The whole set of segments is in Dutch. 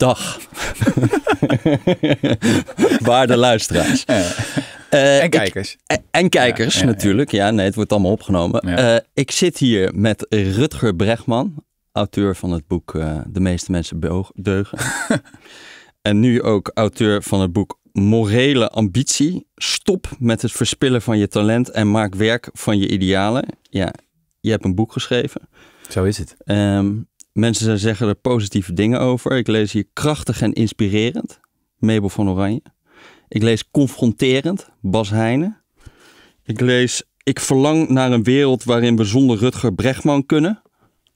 Dag. Waarde luisteraars. Ja. Eh, eh, en kijkers. en, kijkers natuurlijk. Ja, nee, het wordt allemaal opgenomen. Eh, ik zit hier met Rutger Bregman, auteur van het boek De meeste mensen deugen. en nu ook auteur van het boek Morele ambitie. Stop met het verspillen van je talent en maak werk van je idealen. Ja, je hebt een boek geschreven. Zo is het. Um, Mensen zeggen er positieve dingen over. Ik lees hier krachtig en inspirerend, Mabel van Oranje. Ik lees confronterend, Bas Heijnen. Ik lees Ik verlang naar een wereld waarin we zonder Rutger Bregman kunnen,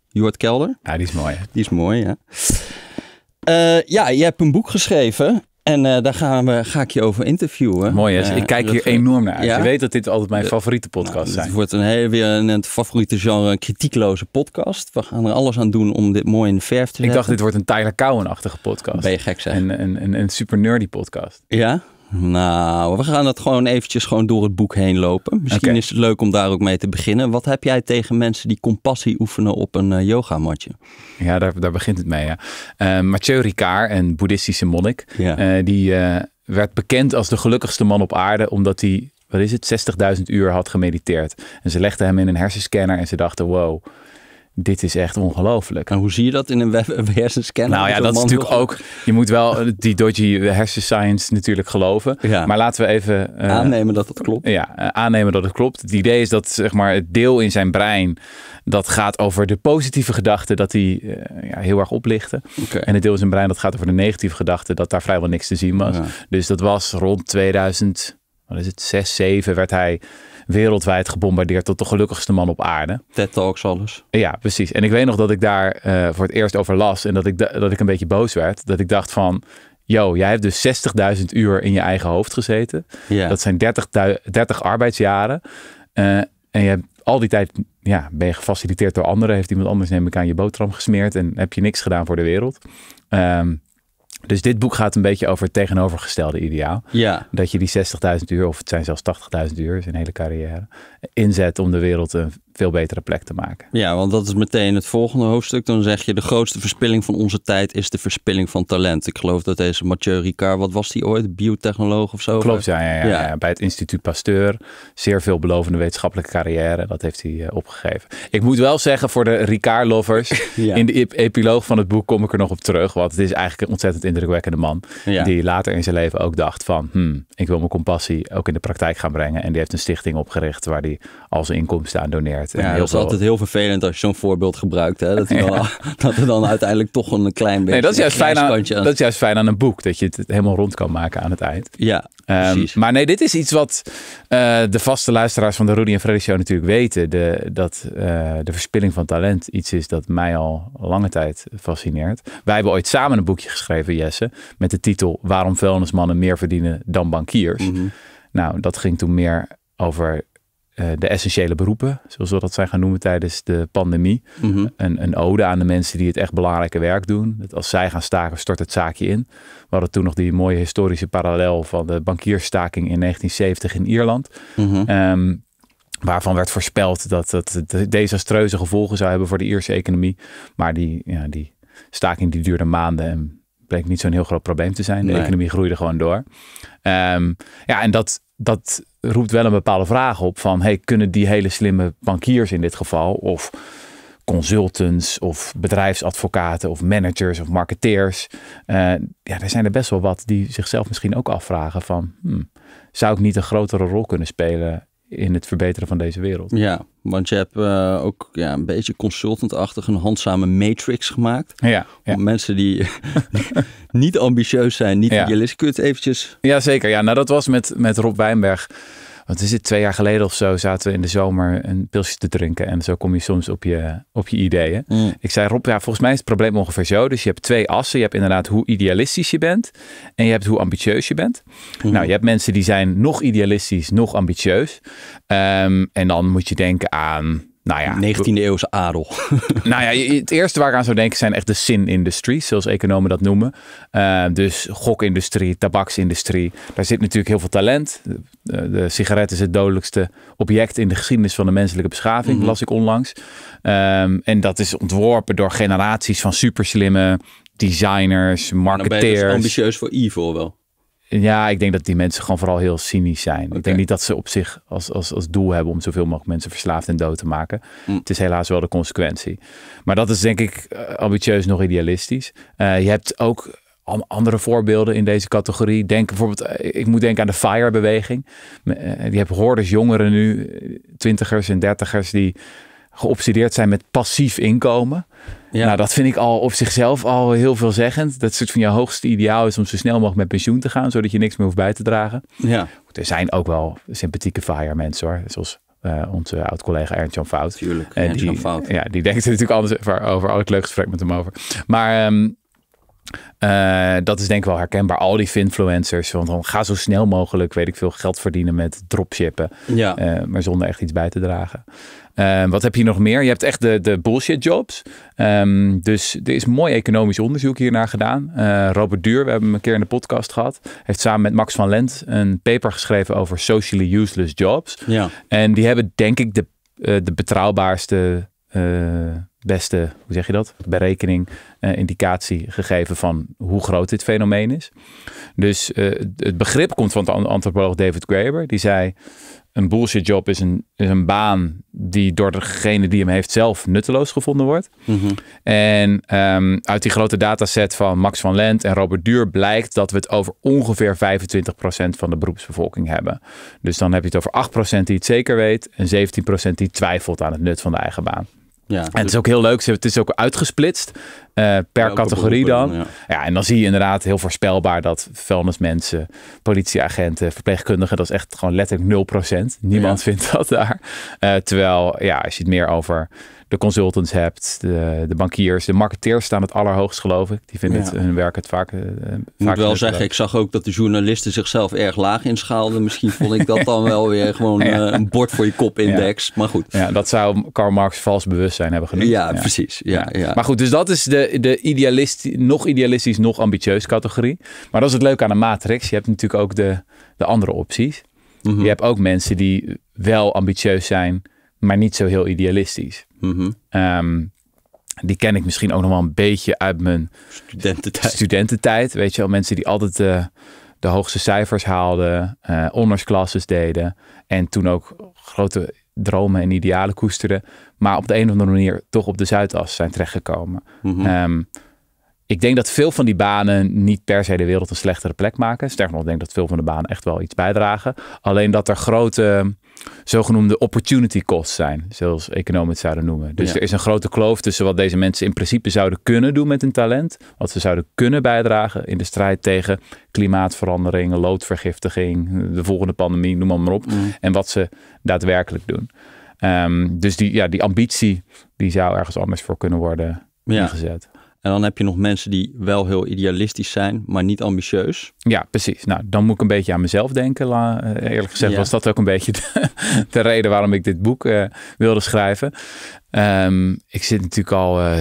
Jort Kelder. Ja, die is mooi. Die is mooi, ja. Uh, ja, je hebt een boek geschreven en eh, daar gaan we, ga ik je over interviewen. Mooi, hè? Eh, ik kijk hier enorm naar uit. Je weet dat dit altijd mijn favoriete nou, podcast is. zijn. Het wordt een hele weer een, favoriete genre, een kritiekloze podcast. We gaan er alles aan doen om dit mooi in verf te zetten. Ik dacht, dit wordt een Tyler Cowen-achtige podcast. Ben je gek, zeg. En een, een, een super nerdy podcast. Ja? Nou, we gaan dat gewoon eventjes gewoon door het boek heen lopen. Misschien is het leuk om daar ook mee te beginnen. Wat heb jij tegen mensen die compassie oefenen op een yoga, eh, yogamatje? Ja, daar, daar begint het mee. Ja. Uh, Mathieu Ricard, een boeddhistische monnik, eh, die werd bekend als de gelukkigste man op aarde, omdat hij, wat is het, 60.000 uur had gemediteerd. En ze legden hem in een hersenscanner en ze dachten, wow, dit is echt ongelooflijk. En hoe zie je dat in een hersenscanner? Nou ja, dat is natuurlijk ook. Je moet wel eh, die dodgy hersenscience natuurlijk geloven. Maar laten we even. Eh, aannemen dat het klopt. Ja, eh, aannemen dat het klopt. Het idee is dat zeg maar, het deel in zijn brein. dat gaat over de positieve gedachten. dat die ja, heel erg oplichten. En het deel in zijn brein dat gaat over de negatieve gedachten. dat daar vrijwel niks te zien was. Dus dat was rond 2000. Wat is het? 6, werd hij wereldwijd gebombardeerd tot de gelukkigste man op aarde. TED Talks, alles. Ja, precies. En ik weet nog dat ik daar eh, voor het eerst over las en dat ik, dat ik een beetje boos werd. Dat ik dacht van, Yo, jij hebt dus 60.000 uur in je eigen hoofd gezeten. Dat zijn 30, 30 arbeidsjaren. Eh, en je hebt al die tijd ja, ben je gefaciliteerd door anderen. Heeft iemand anders, neem ik aan, je boterham gesmeerd. En heb je niks gedaan voor de wereld. Um, dus dit boek gaat een beetje over het tegenovergestelde ideaal. Ja. Dat je die 60.000 uur, of het zijn zelfs 80.000 uur, zijn een hele carrière, inzet om de wereld een veel betere plek te maken. Ja, want dat is meteen het volgende hoofdstuk. Dan zeg je de grootste verspilling van onze tijd is de verspilling van talent. Ik geloof dat deze Mathieu Ricard, wat was die ooit? Biotechnoloog of zo? Klopt, ja, ja, ja, Bij het Instituut Pasteur. Zeer veelbelovende wetenschappelijke carrière. Dat heeft hij eh, opgegeven. Ik moet wel zeggen voor de Ricard-lovers. In de epiloog van het boek kom ik er nog op terug. Want het is eigenlijk een ontzettend indrukwekkende man. Die later in zijn leven ook dacht van... Hmm, ik wil mijn compassie ook in de praktijk gaan brengen. En die heeft een stichting opgericht waar hij als inkomsten aan doneert ja, dat is altijd heel vervelend als je zo'n voorbeeld gebruikt. Hè? Dat, dan, dat er dan uiteindelijk toch een klein beetje... Nee, dat is, juist fijn aan, dat juist fijn aan een boek. Dat je het helemaal rond kan maken aan het eind. Ja, ehm, Maar nee, dit is iets wat eh, de vaste luisteraars van de Rudy en Freddy Show natuurlijk weten. De, dat eh, de verspilling van talent iets is dat mij al lange tijd fascineert. Wij hebben ooit samen een boekje geschreven, Jesse. Met de titel Waarom vuilnismannen meer verdienen dan bankiers. Mhm. Nou, dat ging toen meer over eh, de essentiële beroepen, zoals we dat zijn gaan noemen tijdens de pandemie. Mhm. een, een, ode aan de mensen die het echt belangrijke werk doen. Dat als zij gaan staken, stort het zaakje in. We hadden toen nog die mooie historische parallel van de bankiersstaking in 1970 in Ierland. Mhm. Ehm, waarvan werd voorspeld dat het desastreuze gevolgen zou hebben voor de Ierse economie. Maar die, ja, die staking die duurde maanden en bleek niet zo'n heel groot probleem te zijn. De economie groeide gewoon door. Ehm, ja, en dat, dat roept wel een bepaalde vraag op van hey, kunnen die hele slimme bankiers in dit geval of consultants of bedrijfsadvocaten of managers of marketeers. Eh, ja, er zijn er best wel wat die zichzelf misschien ook afvragen van hmm, zou ik niet een grotere rol kunnen spelen in het verbeteren van deze wereld. Ja, want je hebt eh, ook ja, een beetje consultantachtig een handzame matrix gemaakt. Ja, ja. mensen die niet ambitieus zijn, niet ja. idealistisch. Kun je het eventjes... Ja, zeker. Ja, nou dat was met, met Rob Wijnberg want is het twee jaar geleden of zo, zaten we in de zomer een pilsje te drinken. En zo kom je soms op je, op je ideeën. Mm. Ik zei Rob, ja, volgens mij is het probleem ongeveer zo. Dus je hebt twee assen. Je hebt inderdaad hoe idealistisch je bent. En je hebt hoe ambitieus je bent. Mm. Nou, je hebt mensen die zijn nog idealistisch, nog ambitieus. Ehm, en dan moet je denken aan nou ja, 19e eeuwse adel. Nou ja, het eerste waar ik aan zou denken zijn echt de sin-industries, zoals economen dat noemen. Eh, dus gokindustrie, tabaksindustrie. Daar zit natuurlijk heel veel talent. De, sigaret is het dodelijkste object in de geschiedenis van de menselijke beschaving, mhm. las ik onlangs. Ehm, en dat is ontworpen door generaties van superslimme designers, nou, dus marketeers. Nou ambitieus voor evil wel. Ja, ik denk dat die mensen gewoon vooral heel cynisch zijn. Ik denk niet dat ze op zich als, als, als doel hebben om zoveel mogelijk mensen verslaafd en dood te maken. Mm. Het is helaas wel de consequentie. Maar dat is denk ik eh, ambitieus nog idealistisch. Eh, je hebt ook andere voorbeelden in deze categorie. Denk bijvoorbeeld, eh, ik moet denken aan de FIRE-beweging. Je hebt hoorders jongeren nu, twintigers en dertigers, die geobsedeerd zijn met passief inkomen. Ja. Nou, dat vind ik al op zichzelf al heel veelzeggend. Dat soort van jouw hoogste ideaal is om zo snel mogelijk met pensioen te gaan, zodat je niks meer hoeft bij te dragen. Ja. Er zijn ook wel sympathieke fire mensen hoor, zoals eh, onze oud-collega Ernst-Jan Fout. Tuurlijk, uh, die, Ja, die denkt er natuurlijk anders over. al het ik leuk gesprek met hem over. Maar ehm, eh, dat is denk ik wel herkenbaar. Al die influencers, want dan ga zo snel mogelijk, weet ik veel, geld verdienen met dropshippen. Eh, maar zonder echt iets bij te dragen. Eh, wat heb je nog meer? Je hebt echt de, de bullshit jobs. Ehm, dus er is mooi economisch onderzoek hiernaar gedaan. Robert Duur, we hebben hem een keer in de podcast gehad, heeft samen met Max van Lent een paper geschreven over socially useless jobs. Ja. En die hebben denk ik de, de betrouwbaarste beste, hoe zeg je dat, berekening, eh, indicatie gegeven van hoe groot dit fenomeen is. Dus eh, het begrip komt van de antropoloog David Graeber. Die zei, een bullshit job is een, een baan die door degene die hem heeft zelf nutteloos gevonden wordt. Mhm. En ehm, uit die grote dataset van Max van Lent en Robert Duur blijkt dat we het over ongeveer 25% van de beroepsbevolking hebben. Dus dan heb je het over 8% die het zeker weet en 17% die twijfelt aan het nut van de eigen baan. Ja, en het is dus- ook heel leuk. Het is ook uitgesplitst eh, per categorie dan. Ja. en dan zie je inderdaad heel voorspelbaar dat vuilnismensen, politieagenten, verpleegkundigen, dat is echt gewoon letterlijk 0%. Niemand vindt dat daar. Eh, terwijl, ja, als je het meer over de consultants hebt, de, de bankiers, de marketeers staan het allerhoogst geloof ik. Die vinden het, hun werk het vaak. Eh, ik moet wel zeggen, ik zag ook dat de journalisten zichzelf erg laag inschaalden. Misschien vond ik dat dan wel weer gewoon eh, een bord voor je kop index. Maar goed. Ja, dat zou Karl Marx vals bewustzijn hebben genoemd. Ja, precies. Ja, ja. Maar goed, dus dat is de, de idealist, nog idealistisch, nog ambitieus categorie. Maar dat is het leuke aan de matrix. Je hebt natuurlijk ook de, de andere opties. Mhm. Je hebt ook mensen die wel ambitieus zijn maar niet zo heel idealistisch. Mhm. Ehm, die ken ik misschien ook nog wel een beetje uit mijn studententijd. studententijd weet je wel, mensen die altijd de, de hoogste cijfers haalden, uh, deden en toen ook grote dromen en idealen koesterden, maar op de een of andere manier toch op de Zuidas zijn terechtgekomen. Mhm. Ehm, ik denk dat veel van die banen niet per se de wereld een slechtere plek maken. Sterker nog, ik denk dat veel van de banen echt wel iets bijdragen. Alleen dat er grote zogenoemde opportunity costs zijn, zoals economen het zouden noemen. Dus er is een grote kloof tussen wat deze mensen in principe zouden kunnen doen met hun talent, wat ze zouden kunnen bijdragen in de strijd tegen klimaatverandering, loodvergiftiging, de volgende pandemie, noem maar, op, mm. en wat ze daadwerkelijk doen. Ehm, dus die, ja, die ambitie, die zou ergens anders voor kunnen worden ingezet. En dan heb je nog mensen die wel heel idealistisch zijn, maar niet ambitieus. Ja, precies. Nou, dan moet ik een beetje aan mezelf denken. Eh, eerlijk gezegd was dat ook een beetje de, reden waarom ik dit boek eh, wilde schrijven. Ehm, ik zit natuurlijk al eh,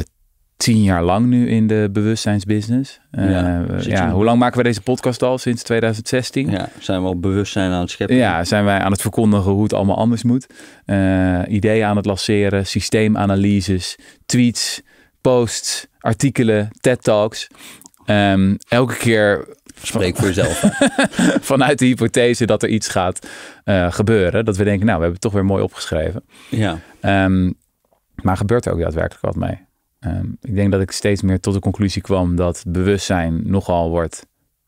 tien jaar lang nu in de bewustzijnsbusiness. ja, hoe lang maken we deze podcast al? Sinds 2016. Ja, zijn we al bewustzijn aan het scheppen. Ja, zijn wij aan het verkondigen hoe het allemaal anders moet. ideeën aan het lanceren, systeemanalyses, tweets posts, artikelen, TED-talks. Ehm, elke keer. Spreek voor jezelf. vanuit de hypothese dat er iets gaat eh, gebeuren. Dat we denken, nou, we hebben het toch weer mooi opgeschreven. Ja. Ehm, maar gebeurt er ook daadwerkelijk wat mee? Ehm, ik denk dat ik steeds meer tot de conclusie kwam dat bewustzijn nogal wordt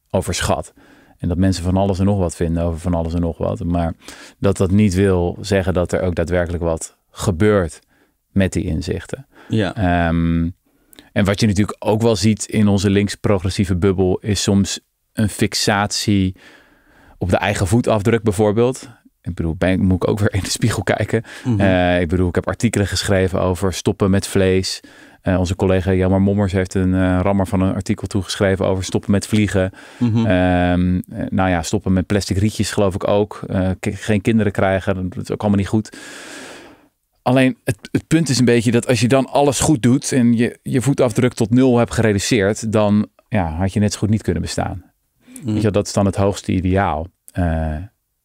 overschat. En dat mensen van alles en nog wat vinden over van alles en nog wat. Maar dat dat niet wil zeggen dat er ook daadwerkelijk wat gebeurt met die inzichten. Ja. Ehm, en wat je natuurlijk ook wel ziet in onze links-progressieve bubbel is soms een fixatie op de eigen voetafdruk bijvoorbeeld. Ik bedoel, ben, moet ik ook weer in de spiegel kijken. Mhm. Eh, ik bedoel, ik heb artikelen geschreven over stoppen met vlees. Eh, onze collega Jelmer Mommers heeft een eh, rammer van een artikel toegeschreven over stoppen met vliegen. Mhm. Ehm, nou ja, stoppen met plastic rietjes geloof ik ook. geen kinderen krijgen, dat is ook allemaal niet goed. Alleen het, het, punt is een beetje dat als je dan alles goed doet en je, je voetafdruk tot nul hebt gereduceerd, dan ja, had je net zo goed niet kunnen bestaan. Mm. je, dat is dan het hoogste ideaal eh,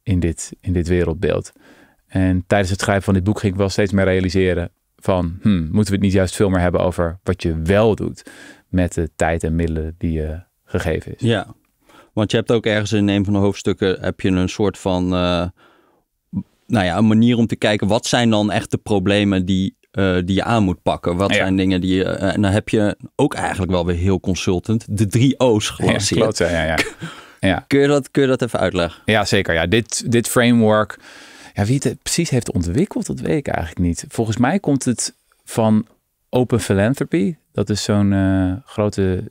in, dit, in dit wereldbeeld. En tijdens het schrijven van dit boek ging ik wel steeds meer realiseren van, hm, moeten we het niet juist veel meer hebben over wat je wel doet met de tijd en middelen die je gegeven is. Ja, want je hebt ook ergens in een van de hoofdstukken heb je een soort van... Eh, nou ja, een manier om te kijken wat zijn dan echt de problemen die, eh, die je aan moet pakken. Wat zijn dingen die je. Eh, en dan heb je ook eigenlijk wel weer heel consultant de drie O's gelanceerd. Ja, ja, ja, ja. kun, je dat, kun je dat even uitleggen? Ja, zeker. Ja, dit, dit framework. Ja, wie het precies heeft ontwikkeld, dat weet ik eigenlijk niet. Volgens mij komt het van Open Philanthropy. Dat is zo'n eh, grote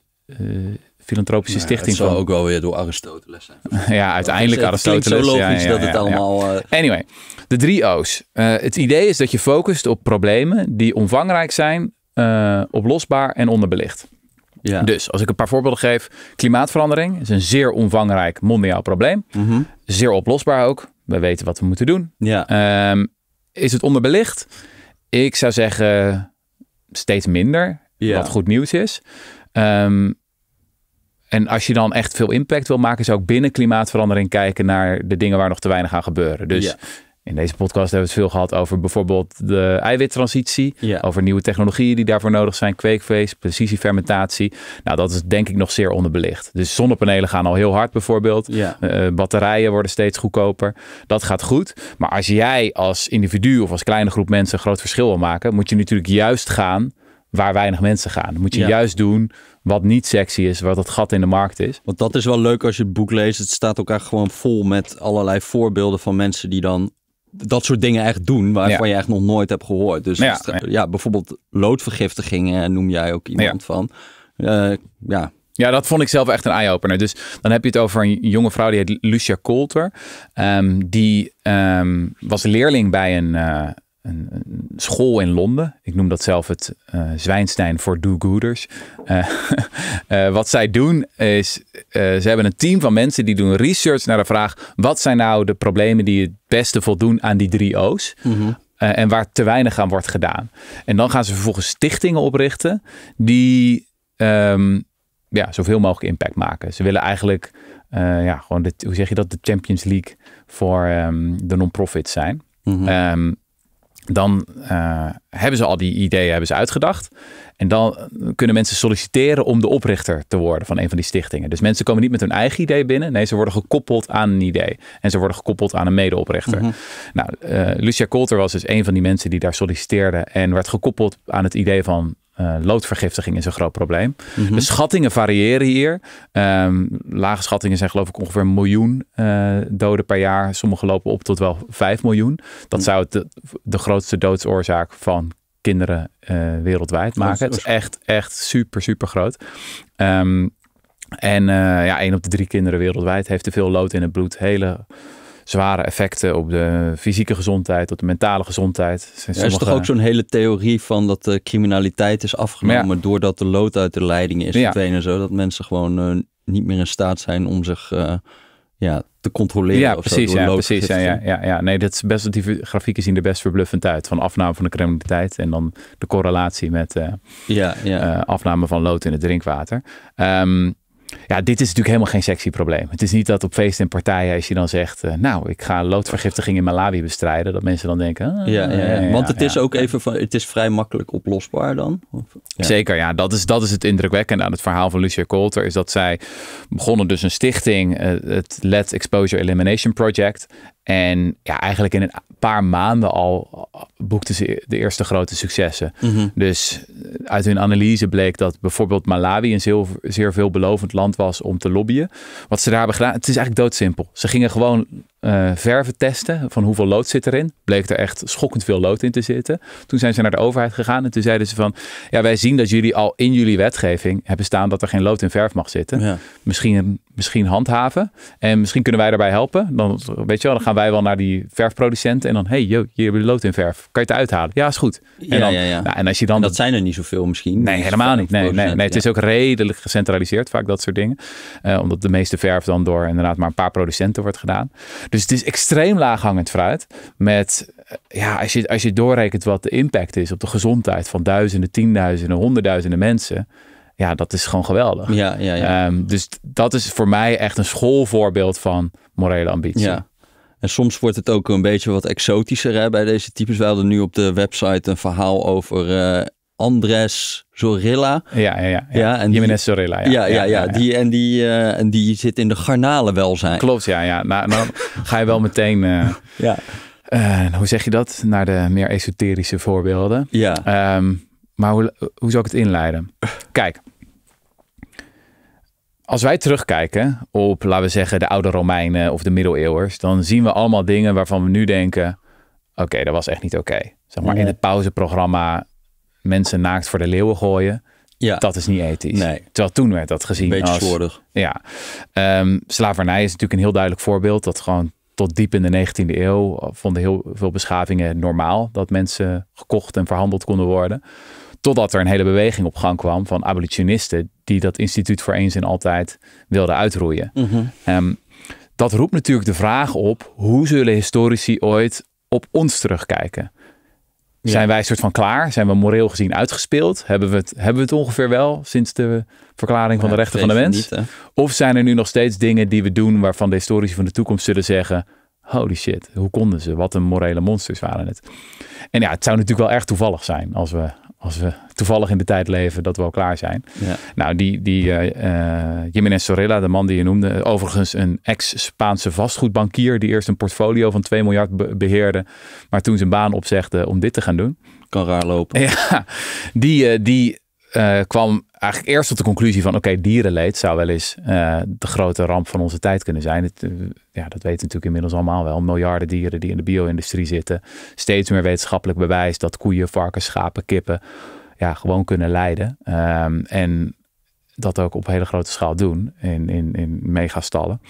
filantropische stichting. Zo van... ook wel weer door Aristoteles zijn. ja, uiteindelijk Aristoteles. zo logisch ja, dat het allemaal... Eh, anyway, de drie O's. Eh, het idee is dat je focust op problemen die omvangrijk zijn, eh, oplosbaar en onderbelicht. Ja. Dus als ik een paar voorbeelden geef. Klimaatverandering is een zeer omvangrijk mondiaal probleem. Mhm. Zeer oplosbaar ook. We weten wat we moeten doen. Ja. Ehm, is het onderbelicht? Ik zou zeggen steeds minder. Wat goed nieuws is. Um, en als je dan echt veel impact wil maken, zou ik binnen klimaatverandering kijken naar de dingen waar nog te weinig aan gebeuren. Dus in deze podcast hebben we het veel gehad over bijvoorbeeld de eiwittransitie, over nieuwe technologieën die daarvoor nodig zijn, kweekvlees, precisiefermentatie. Nou, dat is denk ik nog zeer onderbelicht. Dus zonnepanelen gaan al heel hard bijvoorbeeld. Eh, eh, batterijen worden steeds goedkoper. Dat gaat goed. Maar als jij als individu of als kleine groep mensen een groot verschil wil maken, moet je natuurlijk juist gaan waar weinig mensen gaan. moet je juist doen wat niet sexy is, wat het gat in de markt is. Want dat is wel leuk als je het boek leest. Het staat ook echt gewoon vol met allerlei voorbeelden van mensen die dan dat soort dingen echt doen waarvan je echt nog nooit hebt gehoord. Dus ja, bijvoorbeeld loodvergiftigingen noem jij ook iemand van. Eh, ja. Ja, dat vond ik zelf echt een eye-opener. Dus dan heb je het over een jonge vrouw die heet Lucia Coulter. Ehm, die ehm, was leerling bij een, eh, een, school in Londen. Ik noem dat zelf het eh, Zwijnstijn voor do-gooders. Eh, eh, wat zij doen is, ze hebben een team van mensen die doen research naar de vraag... wat zijn nou de problemen die het beste voldoen aan die drie O's? Mhm. en waar te weinig aan wordt gedaan. En dan gaan ze vervolgens stichtingen oprichten die ehm, ja, zoveel mogelijk impact maken. Ze willen eigenlijk ja, gewoon de, hoe zeg je dat, de Champions League voor ehm, de non-profits zijn. Mhm. Ehm, dan eh, hebben ze al die ideeën hebben ze uitgedacht. En dan kunnen mensen solliciteren om de oprichter te worden van een van die stichtingen. Dus mensen komen niet met hun eigen idee binnen. Nee, ze worden gekoppeld aan een idee. En ze worden gekoppeld aan een medeoprichter. Mhm. Nou, eh, Lucia Coulter was dus een van die mensen die daar solliciteerde. En werd gekoppeld aan het idee van eh, loodvergiftiging is een groot probleem. Mhm. De schattingen variëren hier. Ehm, lage schattingen zijn geloof ik ongeveer een miljoen eh, doden per jaar. Sommige lopen op tot wel 5 miljoen. Dat mhm. zou het de, grootste doodsoorzaak van kinderen eh, wereldwijd maken. Het is echt, echt super, super groot. Ehm, en ja, één op de drie kinderen wereldwijd heeft te veel lood in het bloed. Hele zware effecten op de fysieke gezondheid, op de mentale gezondheid. Zijn sommige... er is toch ook zo'n hele theorie van dat de criminaliteit is afgenomen doordat de lood uit de leiding is ja. en zo. Dat mensen gewoon eh, niet meer in staat zijn om zich eh, ja, te controleren. Ja, precies. ja, precies ja, ja, ja, ja, Nee, dat is best, die grafieken zien er best verbluffend uit. Van afname van de criminaliteit en dan de correlatie met uh, ja, ja. afname van lood in het drinkwater. Um, ja, dit is natuurlijk helemaal geen sexy probleem. Het is niet dat op feesten en partijen, als je dan zegt, eh, nou, ik ga loodvergiftiging in Malawi bestrijden, dat mensen dan denken. Ah, ja, want het is ook even, van, het is vrij makkelijk oplosbaar dan. Zeker, ja, dat is, dat is het indrukwekkende aan het verhaal van Lucia Coulter, is dat zij begonnen dus een stichting, eh, het Let Exposure Elimination Project. En ja, eigenlijk in een paar maanden al boekten ze de eerste grote successen. Mhm. Dus eh, uit hun analyse bleek dat bijvoorbeeld Malawi een zeer, zeer veelbelovend land was om te lobbyen. Wat ze daar hebben gedaan, het is eigenlijk doodsimpel. Ze gingen gewoon uh, verven testen van hoeveel lood zit erin. Bleek er echt schokkend veel lood in te zitten. Toen zijn ze naar de overheid gegaan en toen zeiden ze van... ja, wij zien dat jullie al in jullie wetgeving hebben staan... dat er geen lood in verf mag zitten. Ja. Misschien, misschien handhaven en misschien kunnen wij daarbij helpen. Dan, weet je wel, dan gaan wij wel naar die verfproducent en dan... hey, hier hebben lood in verf. Kan je het uithalen? Ja, is goed. en, dan, ja, nou, en als je dan... dat zijn er niet zoveel misschien. Nee, dus helemaal niet. Nee, nee, nee, het is ook redelijk gecentraliseerd vaak, dat soort dingen. Eh, omdat de meeste verf dan door inderdaad maar een paar producenten wordt gedaan. Dus het is extreem laaghangend fruit. Met, eh, ja, als je, als je doorrekent wat de impact is op de gezondheid van duizenden, tienduizenden, honderdduizenden mensen. Ja, dat is gewoon geweldig. Ja, ja, ja. Ehm, dus dat is voor mij echt een schoolvoorbeeld van morele ambitie. Ja. En soms wordt het ook een beetje wat exotischer hè, bij deze types. We hadden nu op de website een verhaal over eh, Andres Zorilla. Ja, ja, ja. ja en Jiménez Zorilla. Ja, ja, ja. ja, die, en, die, eh, en die zit in de garnalenwelzijn. Klopt, ja. ja. Nou, dan ga je wel meteen... Eh, ja. Eh, hoe zeg je dat? Naar de meer esoterische voorbeelden. Ja. Ehm, maar hoe, hoe zou ik het inleiden? Kijk. Als wij terugkijken op, laten we zeggen, de oude Romeinen of de middeleeuwers, dan zien we allemaal dingen waarvan we nu denken: oké, dat was echt niet oké. Zeg maar in het pauzeprogramma mensen naakt voor de leeuwen gooien. Ja. Dat is niet ethisch. Nee. Terwijl toen werd dat gezien Beetje als... Ja. Ehm, slavernij is natuurlijk een heel duidelijk voorbeeld. Dat gewoon tot diep in de 19e eeuw eh, vonden heel veel beschavingen normaal. Dat mensen gekocht en verhandeld konden worden. Totdat er een hele beweging op gang kwam van abolitionisten. Die dat instituut voor eens en altijd wilden uitroeien. Mhm. Ehm, dat roept natuurlijk de vraag op. Hoe zullen historici ooit op ons terugkijken? Zijn wij een soort van klaar? Zijn we moreel gezien uitgespeeld? Hebben we het, hebben we het ongeveer wel sinds de verklaring van de rechten van de mens? of zijn er nu nog steeds dingen die we doen waarvan de historici van de toekomst zullen zeggen: holy shit, hoe konden ze? Wat een morele monsters waren het. En ja, het zou natuurlijk wel erg toevallig zijn als we, als we toevallig in de tijd leven dat we al klaar zijn. Ja. Nou, die, die uh, Jiménez Sorella, de man die je noemde, overigens een ex-Spaanse vastgoedbankier die eerst een portfolio van 2 miljard beheerde, maar toen zijn baan opzegde om dit te gaan doen. Kan raar lopen. Ja, die, eh, die uh, kwam eigenlijk eerst tot de conclusie van: oké, dierenleed zou wel eens eh, de grote ramp van onze tijd kunnen zijn. Het, eh, ja, dat weten natuurlijk inmiddels allemaal wel. Miljarden dieren die in de bio-industrie zitten. Steeds meer wetenschappelijk bewijs dat koeien, varkens, schapen, kippen ja, gewoon kunnen lijden. Ehm, en dat ook op hele grote schaal doen in, in, in megastallen.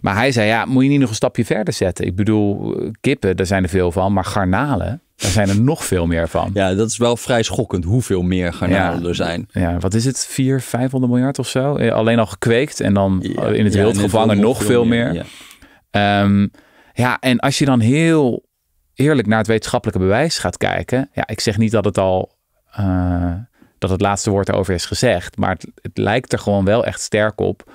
Maar hij zei, ja, moet je niet nog een stapje verder zetten? Ik bedoel, kippen, daar zijn er veel van, maar garnalen, daar zijn er nog veel meer van. Ja, dat is wel vrij schokkend hoeveel meer garnalen er zijn. Ja, wat is het? 4, 500 miljard of zo? Eh, alleen al gekweekt en dan eh, in het wild gevangen nog veel, meer. Ehm, ja. en als je dan heel eerlijk naar het wetenschappelijke bewijs gaat kijken. Ja, ik zeg niet dat het al. Eh, dat het laatste woord erover is gezegd. Maar het, lijkt er gewoon wel echt sterk op.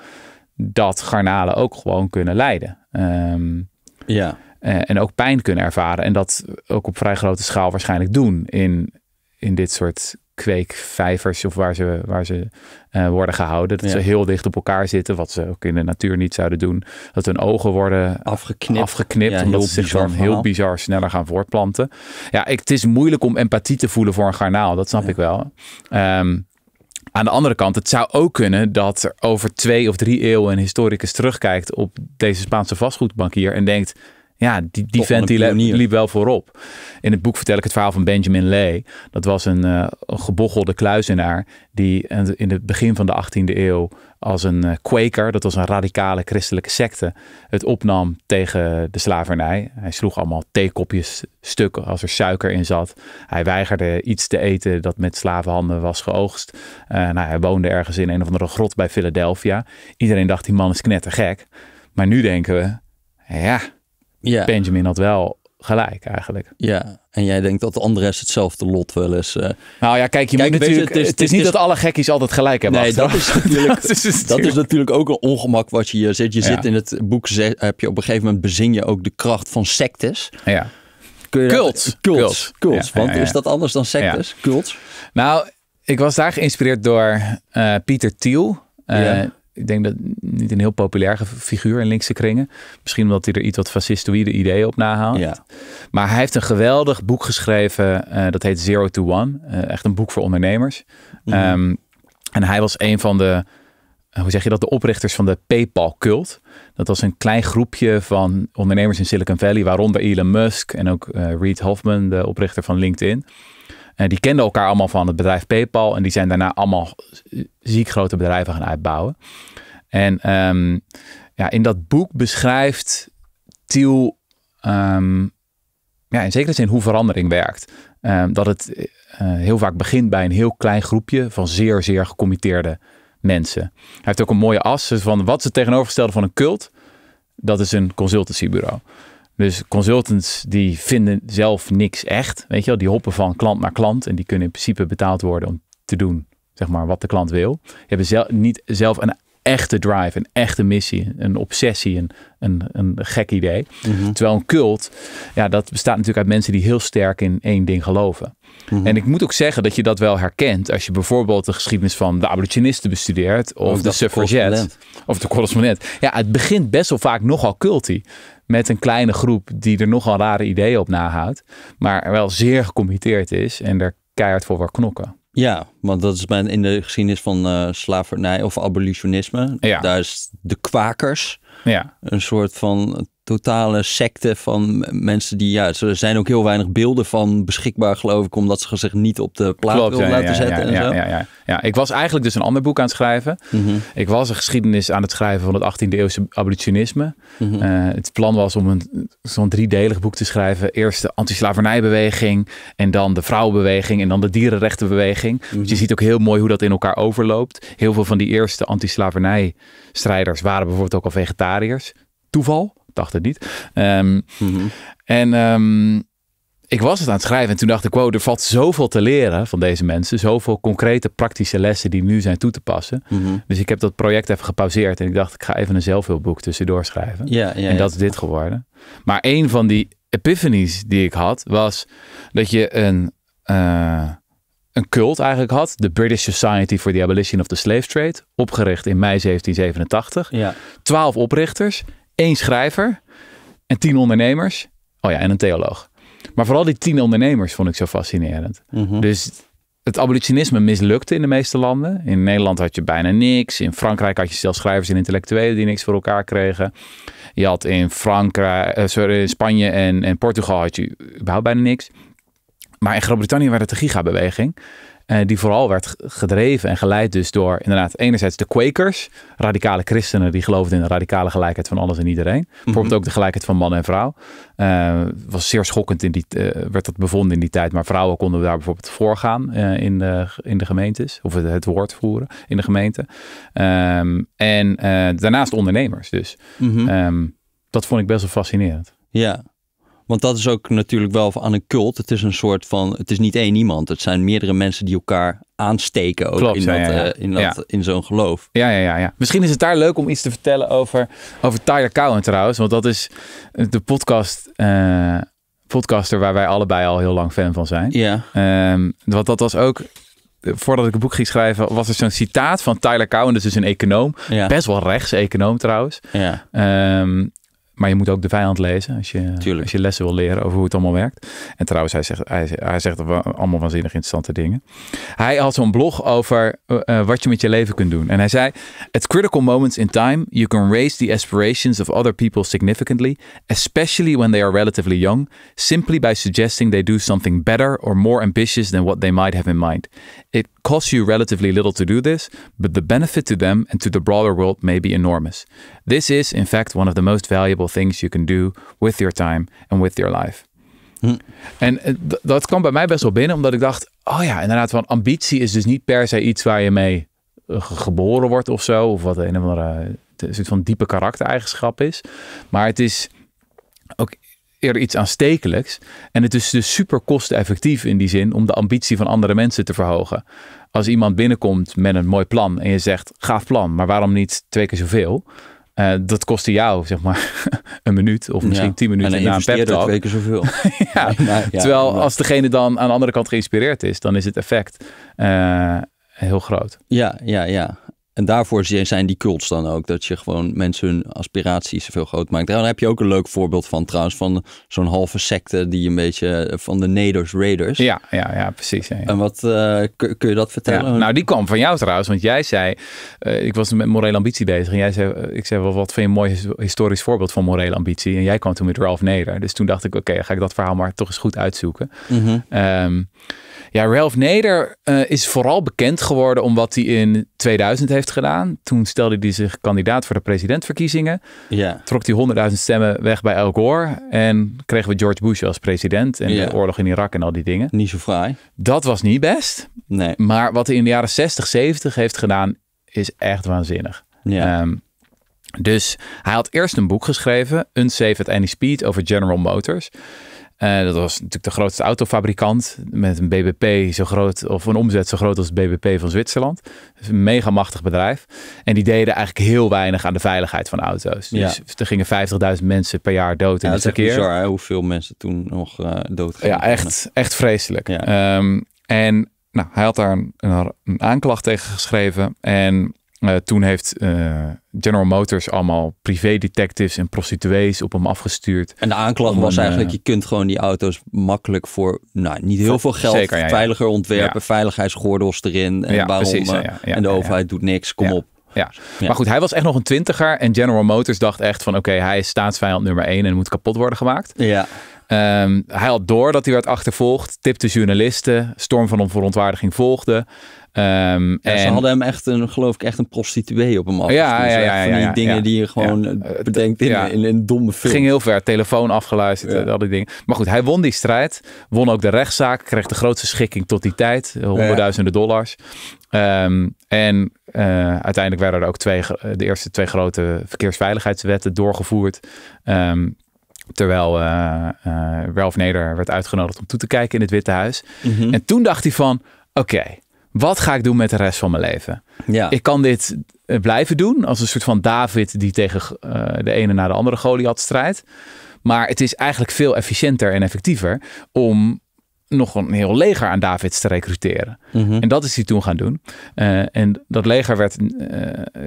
dat garnalen ook gewoon kunnen lijden. Ehm, ja. Eh, en ook pijn kunnen ervaren. En dat ook op vrij grote schaal waarschijnlijk doen in, in dit soort kweekvijvers of waar ze, waar ze eh, worden gehouden. Dat ze heel dicht op elkaar zitten, wat ze ook in de natuur niet zouden doen. Dat hun ogen worden afgeknipt, afgeknipt omdat ze zich dan heel bizar sneller gaan voortplanten. Ja, ik, het is moeilijk om empathie te voelen voor een garnaal, dat snap ik wel. Ehm, aan de andere kant, het zou ook kunnen dat er over twee of drie eeuwen een historicus terugkijkt op deze Spaanse vastgoedbankier en denkt ja, die, die vent die liep wel voorop. In het boek vertel ik het verhaal van Benjamin Lee. Dat was een, uh, een gebochelde kluizenaar die in het begin van de 18e eeuw als een uh, Quaker, dat was een radicale christelijke secte, het opnam tegen de slavernij. Hij sloeg allemaal theekopjes stuk als er suiker in zat. Hij weigerde iets te eten dat met slavenhanden was geoogst. Eh, nou, hij woonde ergens in een of andere grot bij Philadelphia. Iedereen dacht die man is knettergek. Maar nu denken we, ja, ja. Benjamin had wel gelijk eigenlijk. Ja, en jij denkt dat Andres hetzelfde lot wel eens... Eh, nou ja, kijk, je moet natuurlijk, je, het, is, niet dat alle gekkies altijd gelijk hebben. Nee, dat is, natuurlijk, dat, is natuurlijk... ook een ongemak wat je hier zit. Je zit in het boek, heb je op een gegeven moment bezin je ook de kracht van sectes. Ja. Kult. Kult. cult. want is dat anders dan sectes? Cults. Nou, ik was daar geïnspireerd door eh, Pieter Thiel. Eh, ik denk dat niet een heel populair figuur in linkse kringen. Misschien omdat hij er iets wat fascistoïde ideeën op nahaalt. Maar hij heeft een geweldig boek geschreven. Eh, dat heet Zero to One. Eh, echt een boek voor ondernemers. Mhm. Ehm, en hij was een van de, eh, hoe zeg je dat, de oprichters van de PayPal-cult. Dat was een klein groepje van ondernemers in Silicon Valley, waaronder Elon Musk en ook reed Reid Hoffman, de oprichter van LinkedIn. Eh, die kenden elkaar allemaal van het bedrijf PayPal. En die zijn daarna allemaal ziek grote bedrijven gaan uitbouwen. En ehm, ja, in dat boek beschrijft Tiel ehm, ja, in zekere zin hoe verandering werkt. Ehm, dat het eh, heel vaak begint bij een heel klein groepje van zeer, zeer gecommitteerde mensen. Hij heeft ook een mooie as dus van wat ze tegenovergestelde van een cult. Dat is een consultancybureau. Dus consultants die vinden zelf niks echt. Weet je wel, die hoppen van klant naar klant. En die kunnen in principe betaald worden om te doen zeg maar, wat de klant wil. Die hebben zelf, niet zelf een echte drive, een echte missie, een obsessie, een, een, een gek idee. Mhm. Terwijl een cult, ja, dat bestaat natuurlijk uit mensen die heel sterk in één ding geloven. Mhm. En ik moet ook zeggen dat je dat wel herkent als je bijvoorbeeld de geschiedenis van de abolitionisten bestudeert of, oh, de suffragette of de correspondent. Ja, het begint best wel vaak nogal culty met een kleine groep die er nogal rare ideeën op nahoudt, maar wel zeer gecommitteerd is en er keihard voor wil knokken. Ja, want dat is in de geschiedenis van eh, slavernij of abolitionisme. Ja. Daar is de kwakers ja. een soort van totale secte van mensen die... Ja, er zijn ook heel weinig beelden van beschikbaar, geloof ik... omdat ze zich niet op de plaat Klopt, wilden laten zetten en zo. Ja, ja, ik was eigenlijk dus een ander boek aan het schrijven. Mhm. Ik was een geschiedenis aan het schrijven van het 18e eeuwse abolitionisme. Mhm. Eh, het plan was om een zo'n driedelig boek te schrijven. Eerst de antislavernijbeweging en dan de vrouwenbeweging... en dan de dierenrechtenbeweging. Dus je ziet ook heel mooi hoe dat in elkaar overloopt. Heel veel van die eerste antislavernijstrijders waren bijvoorbeeld ook al vegetariërs. Toeval? dacht het niet. Ehm, mhm. En ehm, ik was het aan het schrijven en toen dacht ik, wow, er valt zoveel te leren van deze mensen. Zoveel concrete praktische lessen die nu zijn toe te passen. Mhm. Dus ik heb dat project even gepauzeerd en ik dacht, ik ga even een zelfhulpboek tussendoor schrijven. Ja, en dat is dit geworden. Maar een van die epiphanies die ik had, was dat je een... Eh, een cult eigenlijk had. De British Society for the Abolition of the Slave Trade. Opgericht in mei 1787. Ja. Twaalf oprichters één schrijver en tien ondernemers. Oh ja, en een theoloog. Maar vooral die tien ondernemers vond ik zo fascinerend. Mhm. Dus het abolitionisme mislukte in de meeste landen. In Nederland had je bijna niks. In Frankrijk had je zelfs schrijvers en intellectuelen die niks voor elkaar kregen. Je had in, Frankrijk, eh, sorry, in Spanje en, en Portugal had je überhaupt bijna niks. Maar in Groot-Brittannië werd het de gigabeweging. Eh, die vooral werd gedreven en geleid dus door inderdaad enerzijds de Quakers, radicale christenen die geloofden in de radicale gelijkheid van alles en iedereen. Mm Bijvoorbeeld ook de gelijkheid van man en vrouw. Eh, was zeer schokkend, in die, uh, werd dat bevonden in die tijd, maar vrouwen konden daar bijvoorbeeld voorgaan uh, in, de, in de gemeentes, of het, het woord voeren in de gemeente. Ehm, en daarnaast ondernemers dus. Mhm. Ehm, dat vond ik best wel fascinerend. Ja, want dat is ook natuurlijk wel aan een cult. Het is een soort van, het is niet één iemand. Het zijn meerdere mensen die elkaar aansteken ook in, ja, dat, eh, in, in zo'n geloof. Ja, ja, ja, Misschien is het daar leuk om iets te vertellen over, over Tyler Cowen trouwens. Want dat is de podcast... Eh, podcaster waar wij allebei al heel lang fan van zijn. Ja. Um, want dat was ook voordat ik het boek ging schrijven, was er zo'n citaat van Tyler Cowen, dus een econoom. Ja. Best wel rechts econoom trouwens. Ja. Um, maar je moet ook de vijand lezen als je, als je lessen wil leren over hoe het allemaal werkt. En trouwens, hij zegt, hij, hij zegt allemaal waanzinnig interessante dingen. Hij had zo'n blog over eh, eh, wat je met je leven kunt doen. En hij zei: At critical moments in time, you can raise the aspirations of other people significantly, especially when they are relatively young, simply by suggesting they do something better or more ambitious than what they might have in mind. It costs you relatively little to do this, but the benefit to them and to the broader world may be enormous. This is, in fact, one of the most valuable things you can do with your time and with your life. Hm. En eh, dat kwam bij mij best wel binnen, omdat ik dacht: oh ja, inderdaad, van ambitie is dus niet per se iets waar je mee eh, geboren wordt of zo, of wat een andere eh, soort van diepe karaktereigenschap is. Maar het is ook er iets aanstekelijks. En het is dus super kosteneffectief in die zin om de ambitie van andere mensen te verhogen. Als iemand binnenkomt met een mooi plan en je zegt, gaaf plan, maar waarom niet twee keer zoveel? Eh, dat kostte jou, zeg maar, een minuut of misschien ja. tien minuten en na een pep twee keer zoveel. Nou, ja. Terwijl als degene dan aan de andere kant geïnspireerd is, dan is het effect eh, heel groot. Ja, ja, ja. En daarvoor zijn die cults dan ook. Dat je gewoon mensen hun aspiraties veel groot maakt. Daar heb je ook een leuk voorbeeld van trouwens. Van zo'n halve secte die een beetje eh, van de Neders Raiders. Ja, ja, ja precies. Ja, En wat eh, kun, je dat vertellen? nou, die kwam van jou trouwens. Want jij zei, eh, ik was met morele ambitie bezig. En jij zei, ik zei wel wat vind je een mooi historisch voorbeeld van morele ambitie. En jij kwam toen met Ralph Neder. Dus toen dacht ik, oké, ga ik dat verhaal maar toch eens goed uitzoeken. Mhm. Ehm, ja, Ralph Neder is vooral bekend geworden om wat hij in 2000 heeft gedaan. Toen stelde hij zich kandidaat voor de presidentverkiezingen. Ja. Trok hij 100.000 stemmen weg bij Al Gore. En kregen we George Bush als president. En de oorlog in Irak en al die dingen. Niet zo fraai. Dat was niet best. Nee. Maar wat hij in de jaren 60, 70 heeft gedaan, is echt waanzinnig. Ja. Ehm, dus hij had eerst een boek geschreven, Unsafe at Any Speed, over General Motors. Eh, dat was natuurlijk de grootste autofabrikant met een BBP zo groot, of een omzet zo groot als het BBP van Zwitserland. Dus een megamachtig bedrijf. En die deden eigenlijk heel weinig aan de veiligheid van auto's. Dus er gingen 50.000 mensen per jaar dood in ja, het verkeer. is bizar hoeveel mensen toen nog uh, dood gingen. Ja, echt, echt vreselijk. Ehm, en nou, hij had daar een, een aanklacht tegen geschreven en eh, toen heeft eh, General Motors allemaal privédetectives en prostituees op hem afgestuurd. En de aanklacht was eigenlijk, eh, je kunt gewoon die auto's makkelijk voor, nou niet heel veel geld, veiliger ontwerpen, veiligheidsgordels erin. En, waarom, en de overheid doet niks, kom op. Ja. maar goed, hij was echt nog een twintiger. En General Motors dacht echt van oké, hij is staatsvijand nummer één en moet kapot worden gemaakt. Ja. Ehm, hij had door dat hij werd achtervolgd, tipte journalisten, storm van verontwaardiging volgde. Ehm, en... Ze hadden hem echt, een, geloof ik, echt een prostituee op hem af. Ja, dus ja, ja, dingen die je gewoon eh, bedenkt in, in, een domme film. Ging heel ver, telefoon afgeluisterd, eh, al die dingen. Maar goed, hij won die strijd, won ook de rechtszaak, kreeg de grootste schikking tot die tijd, eh, honderdduizenden dollars. Ehm, en uiteindelijk werden er ook twee, de eerste twee grote verkeersveiligheidswetten doorgevoerd. Terwijl uh, uh, Ralph Neder werd uitgenodigd om toe te kijken in het Witte Huis. Mhm. En toen dacht hij van, oké, wat ga ik doen met de rest van mijn leven? Ja. Ik kan dit eh, blijven doen als een soort van David die tegen de ene na de andere Goliath strijdt. Maar het is eigenlijk veel efficiënter en effectiever om nog een heel leger aan Davids te recruteren. Mhm. En dat is hij toen gaan doen. Eh, en dat leger werd, uh,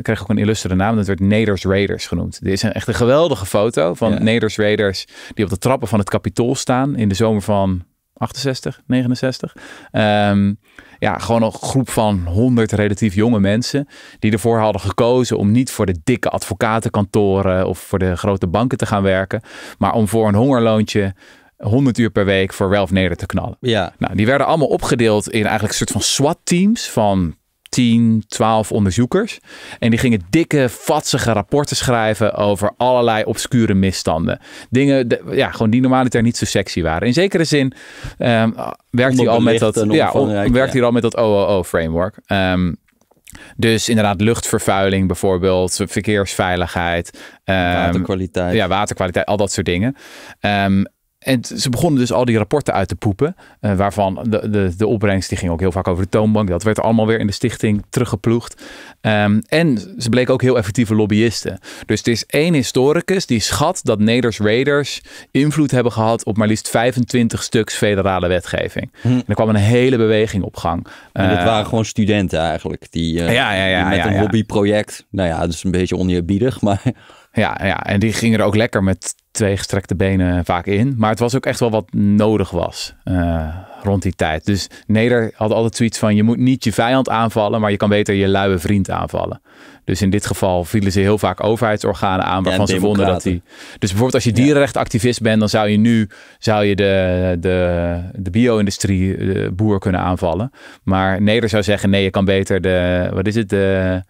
kreeg ook een illustere naam. Dat werd Neders Raiders genoemd. Dit is een, echt een geweldige foto van ja. Neders Raiders... die op de trappen van het Capitool staan in de zomer van 68, 69. Ehm, ja, gewoon een groep van 100 relatief jonge mensen die ervoor hadden gekozen om niet voor de dikke advocatenkantoren of voor de grote banken te gaan werken, maar om voor een hongerloontje 100 uur per week voor of Neder te knallen. Ja. Nou, die werden allemaal opgedeeld in eigenlijk een soort van SWAT-teams van 10, 12 onderzoekers. En die gingen dikke, vatsige rapporten schrijven over allerlei obscure misstanden. Dingen de, ja, gewoon die normaal niet zo sexy waren. In zekere zin um, werkt hij al met dat, ja, werkt hij al met dat OOO-framework. Ehm, dus inderdaad luchtvervuiling bijvoorbeeld, verkeersveiligheid. Ehm, waterkwaliteit. Ja, waterkwaliteit, al dat soort dingen. Um, en ze begonnen dus al die rapporten uit te poepen. Eh, waarvan de, de, de opbrengst die ging ook heel vaak over de toonbank. Dat werd allemaal weer in de stichting teruggeploegd. Ehm, en ze bleken ook heel effectieve lobbyisten. Dus het is één historicus die schat dat Neders Raiders invloed hebben gehad op maar liefst 25 stuks federale wetgeving. Hm. En er kwam een hele beweging op gang. En dat eh, waren gewoon studenten eigenlijk. Die, eh, ja, met een hobbyproject. Nou ja, dat is een beetje oneerbiedig, maar. Ja, ja, en die gingen er ook lekker met twee gestrekte benen vaak in. Maar het was ook echt wel wat nodig was eh, rond die tijd. Dus Neder had altijd zoiets van: je moet niet je vijand aanvallen, maar je kan beter je luie vriend aanvallen. Dus in dit geval vielen ze heel vaak overheidsorganen aan waarvan ze vonden dat die. Dus bijvoorbeeld als je dierenrechtactivist bent, dan zou je nu zou je de, de, de bio-industrie de boer kunnen aanvallen. Maar Neder zou zeggen: nee, je kan beter de. Wat is het? de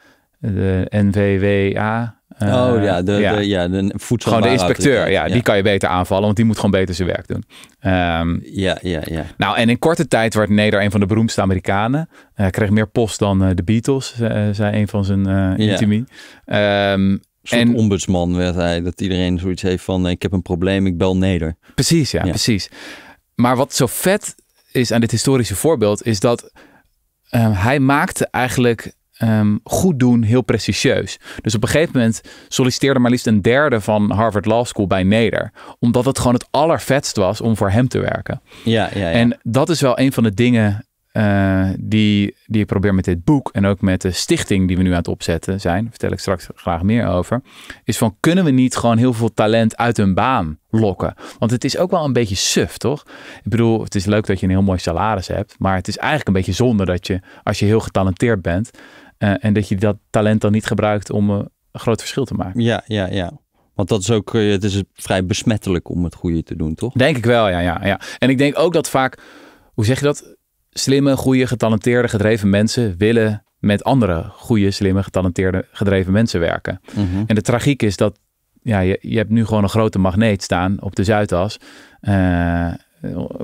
NVWA. Eh, oh ja, de, ja. de, ja, de Gewoon de inspecteur, ja, die kan je beter aanvallen, want die moet gewoon beter zijn werk doen. Ehm, ja, ja, ja. Nou, en in korte tijd werd Neder een van de beroemdste Amerikanen. Hij eh, kreeg meer post dan eh, de Beatles, zei een van zijn uh, intimie. Um, en ombudsman werd hij, dat iedereen zoiets heeft van: ik heb een probleem, ik bel Neder. Precies, ja, precies. Maar wat zo vet is aan dit historische voorbeeld, is dat ehm, hij maakte eigenlijk Ehm, goed doen heel prestigieus. Dus op een gegeven moment solliciteerde maar liefst een derde van Harvard Law School bij Neder. Omdat het gewoon het allervetst was om voor hem te werken. Ja, ja, ja. En dat is wel een van de dingen eh, die, die ik probeer met dit boek en ook met de stichting die we nu aan het opzetten zijn, vertel ik straks graag meer over, is van kunnen we niet gewoon heel veel talent uit hun baan lokken? Want het is ook wel een beetje suf, toch? Ik bedoel, het is leuk dat je een heel mooi salaris hebt, maar het is eigenlijk een beetje zonde dat je, als je heel getalenteerd bent, eh, en dat je dat talent dan niet gebruikt om eh, een groot verschil te maken. Ja, ja, ja. Want dat is ook, eh, het is vrij besmettelijk om het goede te doen, toch? Denk ik wel, ja, ja, ja. En ik denk ook dat vaak, hoe zeg je dat? Slimme, goede, getalenteerde, gedreven mensen willen met andere goede, slimme, getalenteerde, gedreven mensen werken. Mhm. En de tragiek is dat ja, je, je hebt nu gewoon een grote magneet staan op de Zuidas. Uh,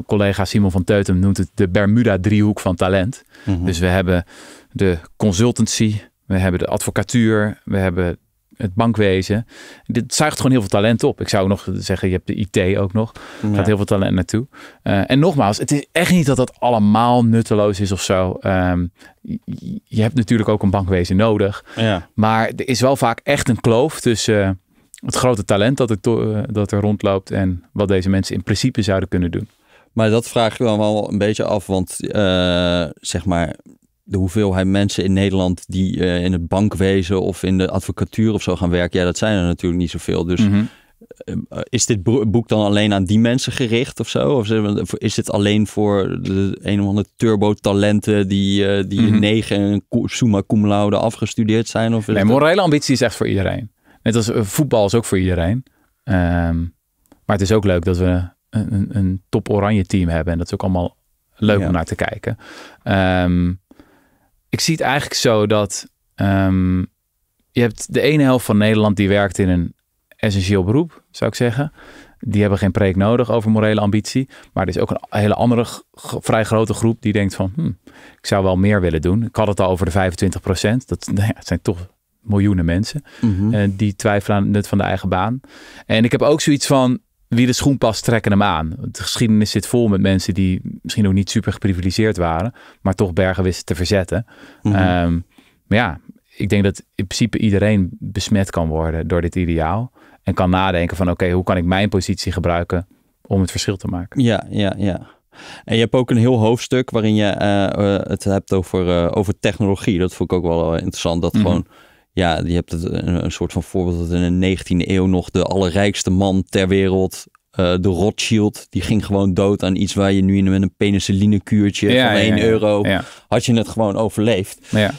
collega Simon van Teutem noemt het de Bermuda-driehoek van talent. Mhm. Dus we hebben de consultancy, we hebben de advocatuur, we hebben het bankwezen. Dit zuigt gewoon heel veel talent op. Ik zou nog zeggen, je hebt de IT ook nog. Er gaat heel veel talent naartoe. Eh, en nogmaals, het is echt niet dat dat allemaal nutteloos is of zo. Ehm, je hebt natuurlijk ook een bankwezen nodig. Ja. Maar er is wel vaak echt een kloof tussen eh, het grote talent dat er, eh, dat er rondloopt... en wat deze mensen in principe zouden kunnen doen. Maar dat vraag ik me wel een beetje af, want zeg maar de hoeveelheid mensen in Nederland die eh, in het bankwezen of in de advocatuur of zo gaan werken, ja, dat zijn er natuurlijk niet zoveel. Dus mhm. eh, eh, is dit boek dan alleen aan die mensen gericht of zo? Of is dit alleen voor de een of andere turbo-talenten die, uh, die mhm. negen summa cum laude afgestudeerd zijn? Of nee, morele ambitie is echt voor iedereen. Net als voetbal is ook voor iedereen. Ehm, maar het is ook leuk dat we een, een, een top-oranje team hebben. En dat is ook allemaal leuk om naar te kijken. Um, ik zie het eigenlijk zo dat ehm, je hebt de ene helft van Nederland die werkt in een essentieel beroep, zou ik zeggen. Die hebben geen preek nodig over morele ambitie. Maar er is ook een hele andere vrij grote groep die denkt van... Hmm, ik zou wel meer willen doen. Ik had het al over de 25 procent. Dat, zijn toch miljoenen mensen. Mhm. Eh, die twijfelen aan het nut van de eigen baan. En ik heb ook zoiets van wie de schoen past, trekken hem aan. De geschiedenis zit vol met mensen die misschien ook niet super geprivilegeerd waren, maar toch bergen wisten te verzetten. Mhm. Ehm, maar ja, ik denk dat in principe iedereen besmet kan worden door dit ideaal. En kan nadenken van oké, hoe kan ik mijn positie gebruiken om het verschil te maken? Ja, ja, ja. En je hebt ook een heel hoofdstuk waarin je eh, eh, het hebt over, eh, over technologie. Dat vond ik ook wel interessant. Dat mhm. gewoon ja, je hebt het, een, soort van voorbeeld dat in de 19e eeuw nog de allerrijkste man ter wereld, eh, de Rothschild, die ging gewoon dood aan iets waar je nu met een penicillinekuurtje ja, van 1 euro had je het gewoon overleefd.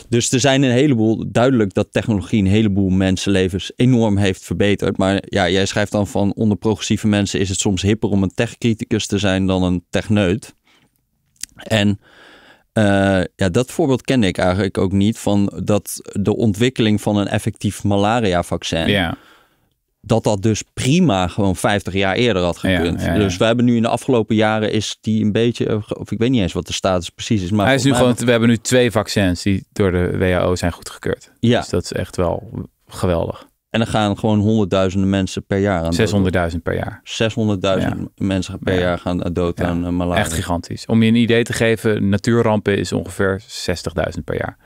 Dus er zijn een heleboel, duidelijk dat technologie een heleboel mensenlevens enorm heeft verbeterd. Maar ja, jij schrijft dan van onder progressieve mensen is het soms hipper om een techcriticus te zijn dan een techneut. En eh, ja, dat voorbeeld kende ik eigenlijk ook niet van dat de ontwikkeling van een effectief malaria-vaccin. Ja. Dat dat dus prima gewoon 50 jaar eerder had gekund. dus we hebben nu in de afgelopen jaren is die een beetje, of ik weet niet eens wat de status precies is. Maar Hij is nu gewoon, we hebben nu twee vaccins die door de WHO zijn goedgekeurd. Ja. Dus dat is echt wel geweldig. En dan gaan gewoon honderdduizenden mensen per jaar aan 600.000 per jaar. 600.000 mensen per jaar gaan dood aan eh, malaria. Echt gigantisch. Om je een idee te geven, natuurrampen is ongeveer 60.000 per jaar.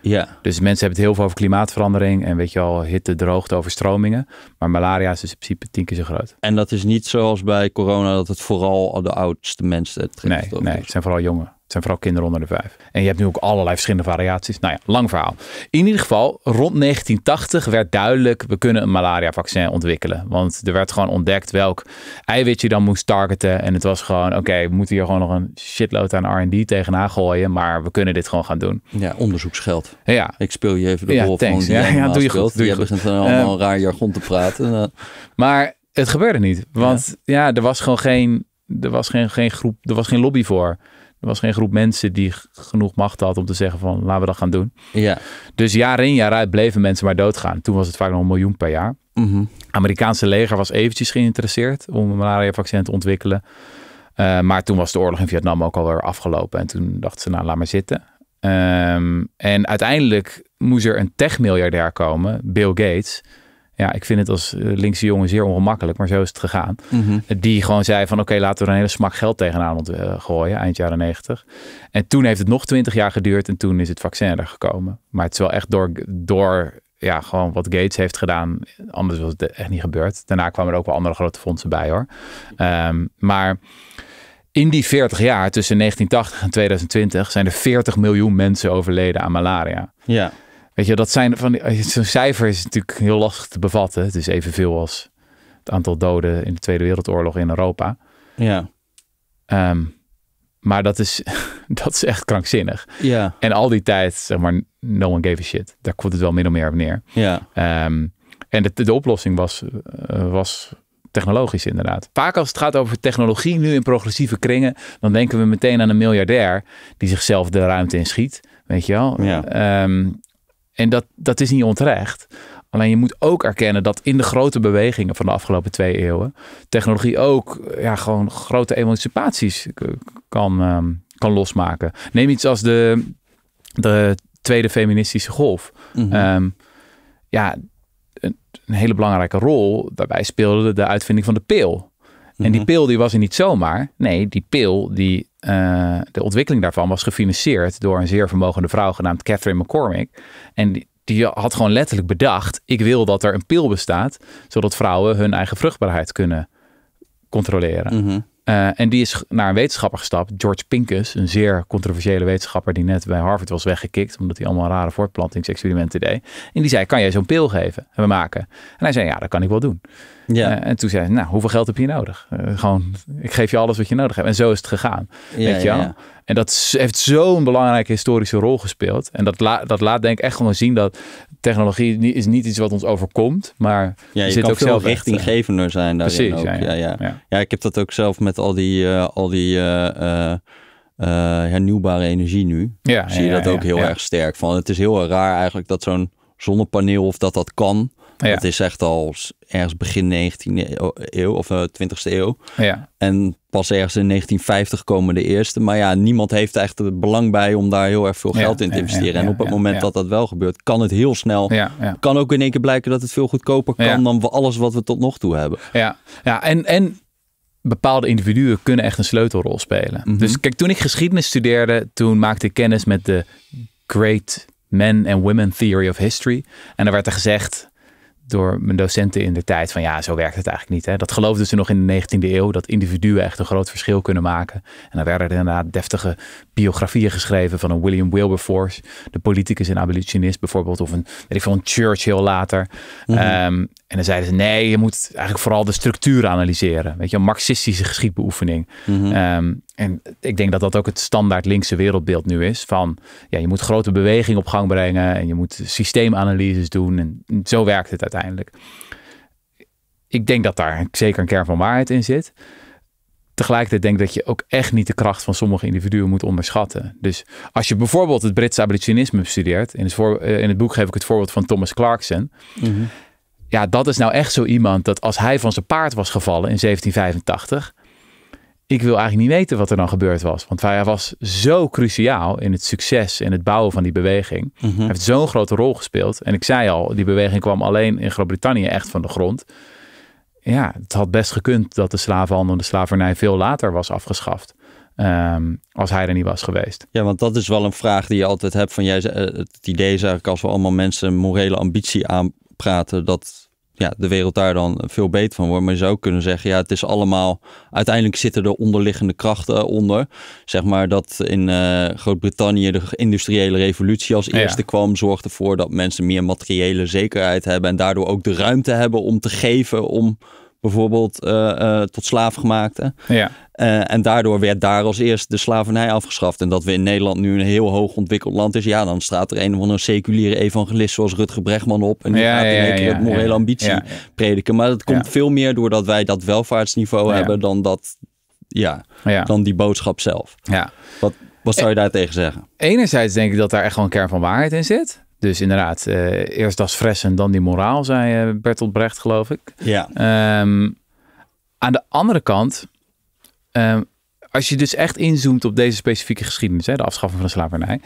Ja. Dus mensen hebben het heel veel over klimaatverandering en weet je al, hitte, droogte, overstromingen. Maar malaria is dus in principe tien keer zo groot. En dat is niet zoals bij corona dat het vooral de oudste mensen treft. Nee, nee dus het zijn vooral jongen. Het zijn vooral kinderen onder de vijf. En je hebt nu ook allerlei verschillende variaties. Nou ja, lang verhaal. In ieder geval, rond 1980 werd duidelijk, we kunnen een malaria-vaccin ontwikkelen. Want er werd gewoon ontdekt welk eiwit je dan moest targeten. En het was gewoon, oké, we moeten hier gewoon nog een shitload aan R&D tegenaan gooien. Maar we kunnen dit gewoon gaan doen. Ja, onderzoeksgeld. Ja. Ik speel je even de ja, rol van ja, ja, doe je goed. Doe je, dan allemaal uh, raar jargon te praten. Maar het gebeurde niet. Want ja, ja er was gewoon geen er was geen, geen groep, er was geen lobby voor. Er was geen groep mensen die genoeg macht had om te zeggen van laten we dat gaan doen. Ja. Dus jaar in jaar uit bleven mensen maar doodgaan. Toen was het vaak nog een miljoen per jaar. Mm Amerikaanse leger was eventjes geïnteresseerd om een malaria-vaccin te ontwikkelen. Eh, maar toen was de oorlog in Vietnam ook alweer afgelopen. En toen dachten ze, nou, laat maar zitten. Ehm, en uiteindelijk moest er een tech-miljardair komen, Bill Gates ja, ik vind het als eh, linkse jongen zeer ongemakkelijk, maar zo is het gegaan. Mhm. Die gewoon zei van oké, laten we er een hele smak geld tegenaan eh, gooien, eind jaren negentig. En toen heeft het nog twintig jaar geduurd en toen is het vaccin er gekomen. Maar het is wel echt door, door ja, gewoon wat Gates heeft gedaan, anders was het e-, echt niet gebeurd. Daarna kwamen er ook wel andere grote fondsen bij hoor. Ehm, maar in die 40 jaar tussen 1980 en 2020 zijn er 40 miljoen mensen overleden aan malaria. Ja. Weet je, dat zijn van eh, zo'n cijfer is natuurlijk heel lastig te bevatten. Het is evenveel als het aantal doden in de Tweede Wereldoorlog in Europa. Ja. Ehm, maar dat is, dat is echt krankzinnig. Ja. En al die tijd, zeg maar, no one gave a shit. Daar komt het wel min of meer op neer. Ja. Ehm, en de, de oplossing was, eh, was technologisch inderdaad. Vaak als het gaat over technologie nu in progressieve kringen, dan denken we meteen aan een miljardair die zichzelf de ruimte in schiet. Weet je wel? Ja. Ehm, en dat, dat is niet onterecht. Alleen je moet ook erkennen dat in de grote bewegingen van de afgelopen twee eeuwen technologie ook eh, ja, gewoon grote emancipaties eh, kan, ehm, kan losmaken. Neem iets als de, de tweede feministische golf. Mhm. Ehm, ja, een, een, hele belangrijke rol daarbij speelde de uitvinding van de pil. En die mhm. pil die was er niet zomaar. Nee, die pil, die, eh, de ontwikkeling daarvan was gefinancierd door een zeer vermogende vrouw genaamd Catherine McCormick. En die, die had gewoon letterlijk bedacht: ik wil dat er een pil bestaat, zodat vrouwen hun eigen vruchtbaarheid kunnen controleren. Mhm. Eh, en die is naar een wetenschapper gestapt, George Pincus, een zeer controversiële wetenschapper die net bij Harvard was weggekikt, omdat hij allemaal rare voortplantingsexperimenten deed. En die zei, kan jij zo'n pil geven en maken? En hij zei, ja, dat kan ik wel doen. Ja. Eh, en toen zei hij, nou, hoeveel geld heb je nodig? Eh, gewoon, ik geef je alles wat je nodig hebt. En zo is het gegaan, weet je wel. Ja, en dat heeft zo'n belangrijke historische rol gespeeld. En dat, dat laat denk ik echt gewoon zien dat technologie is niet iets wat ons overkomt, maar je, zit kan ook zelf richtinggevender zijn daarin precies, ook. Ja ja, ja ik heb dat ook zelf met al die, eh, al die eh, eh, hernieuwbare energie nu. Zie je dat ook heel erg sterk. Van, het is heel raar eigenlijk dat zo'n zonnepaneel of dat dat kan het is echt al ergens begin 19e e-, eeuw of uh, eh, 20e eeuw. Ja. En pas ergens in 1950 komen de eerste. Maar ja, niemand heeft echt het belang bij om daar heel erg veel geld in te investeren. en op het moment dat dat wel gebeurt, kan het heel snel. Kan ook in één keer blijken dat het veel goedkoper kan dan alles wat we tot nog toe hebben. Ja, ja en, en bepaalde individuen kunnen echt een sleutelrol spelen. Mhm. Dus kijk, toen ik geschiedenis studeerde, toen maakte ik kennis met de Great Men and Women Theory of History. En daar werd er gezegd, door mijn docenten in de tijd van ja, zo werkt het eigenlijk niet. Hè? Dat geloofden ze nog in de 19e eeuw, dat individuen echt een groot verschil kunnen maken. En dan werden er inderdaad deftige biografieën geschreven van een William Wilberforce, de politicus en abolitionist bijvoorbeeld, of een, weet ik een Churchill later. Mhm. Ehm, en dan zeiden ze nee, je moet eigenlijk vooral de structuur analyseren. Weet je, een marxistische geschiedbeoefening. Mm en ik denk dat dat ook het standaard linkse wereldbeeld nu is. Van ja, je moet grote beweging op gang brengen en je moet systeemanalyses doen. En zo werkt het uiteindelijk. Ik denk dat daar zeker een kern van waarheid in zit. Tegelijkertijd denk ik dat je ook echt niet de kracht van sommige individuen moet onderschatten. Dus als je bijvoorbeeld het Britse abolitionisme studeert, In het, voor, eh, in het boek geef ik het voorbeeld van Thomas Clarkson. Mhm. Ja, dat is nou echt zo iemand dat als hij van zijn paard was gevallen in 1785 ik wil eigenlijk niet weten wat er dan gebeurd was. Want hij was zo cruciaal in het succes en het bouwen van die beweging. Mhm. Hij heeft zo'n grote rol gespeeld. En ik zei al, die beweging kwam alleen in Groot-Brittannië echt van de grond. Ja, het had best gekund dat de slavenhandel en de slavernij veel later was afgeschaft. Ehm, als hij er niet was geweest. Ja, want dat is wel een vraag die je altijd hebt. Van jij, eh, het idee is eigenlijk als we allemaal mensen morele ambitie aanpraten, dat ja, de wereld daar dan veel beter van wordt. Maar je zou kunnen zeggen, ja, het is allemaal. Uiteindelijk zitten er onderliggende krachten onder. Zeg maar dat in eh, Groot-Brittannië de industriële revolutie als eerste kwam, zorgde ervoor dat mensen meer materiële zekerheid hebben en daardoor ook de ruimte hebben om te geven om bijvoorbeeld eh, eh, tot slaaf gemaakt Ja. Eh, en daardoor werd daar als eerst de slavernij afgeschaft. En dat we in Nederland nu een heel hoog ontwikkeld land is. Ja, dan staat er een of andere seculiere evangelist zoals Rutger Bregman op. En die gaat in morele ambitie prediken. Maar dat komt veel meer doordat wij dat welvaartsniveau hebben dan dat... Ja, dan die boodschap zelf. Ja. Wat, wat zou je daar tegen zeggen? Enerzijds denk ik dat daar echt wel een kern van waarheid in zit. Dus inderdaad, eh, eerst fres fressen, dan die moraal, zei eh, Bertolt Brecht, geloof ik. Ja. Ehm, aan de andere kant, ehm, als je dus echt inzoomt op deze specifieke geschiedenis, hè, de afschaffing van de slavernij.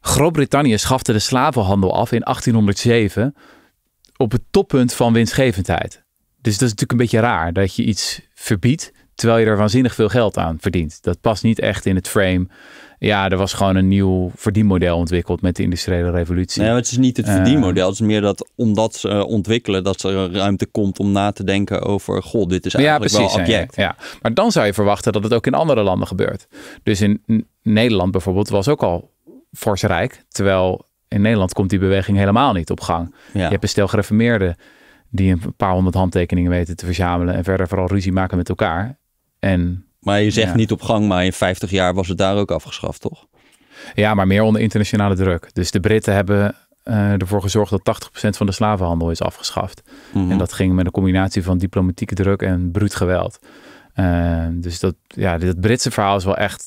Groot-Brittannië schafte de slavenhandel af in 1807 op het toppunt van winstgevendheid. Dus dat is natuurlijk een beetje raar dat je iets verbiedt terwijl je er waanzinnig veel geld aan verdient. Dat past niet echt in het frame ja, er was gewoon een nieuw verdienmodel ontwikkeld met de industriële revolutie. Nee, het is niet het eh, verdienmodel. het is meer dat omdat ze eh, ontwikkelen, dat er ruimte komt om na te denken over, god, dit is eigenlijk precies, wel object. Ja, ja, maar dan zou je verwachten dat het ook in andere landen gebeurt. Dus in Nederland bijvoorbeeld was ook al fors rijk, terwijl in Nederland komt die beweging helemaal niet op gang. Je hebt een stel gereformeerden die een paar honderd handtekeningen weten te verzamelen en verder vooral ruzie maken met elkaar. En maar je zegt niet op gang, maar in 50 jaar was het daar ook afgeschaft, toch? Ja, maar meer onder internationale druk. Dus de Britten hebben eh, ervoor gezorgd dat 80% van de slavenhandel is afgeschaft. Mhm. En dat ging met een combinatie van diplomatieke druk en bruut geweld. Eh, dus dat, ja, dat Britse verhaal is wel echt,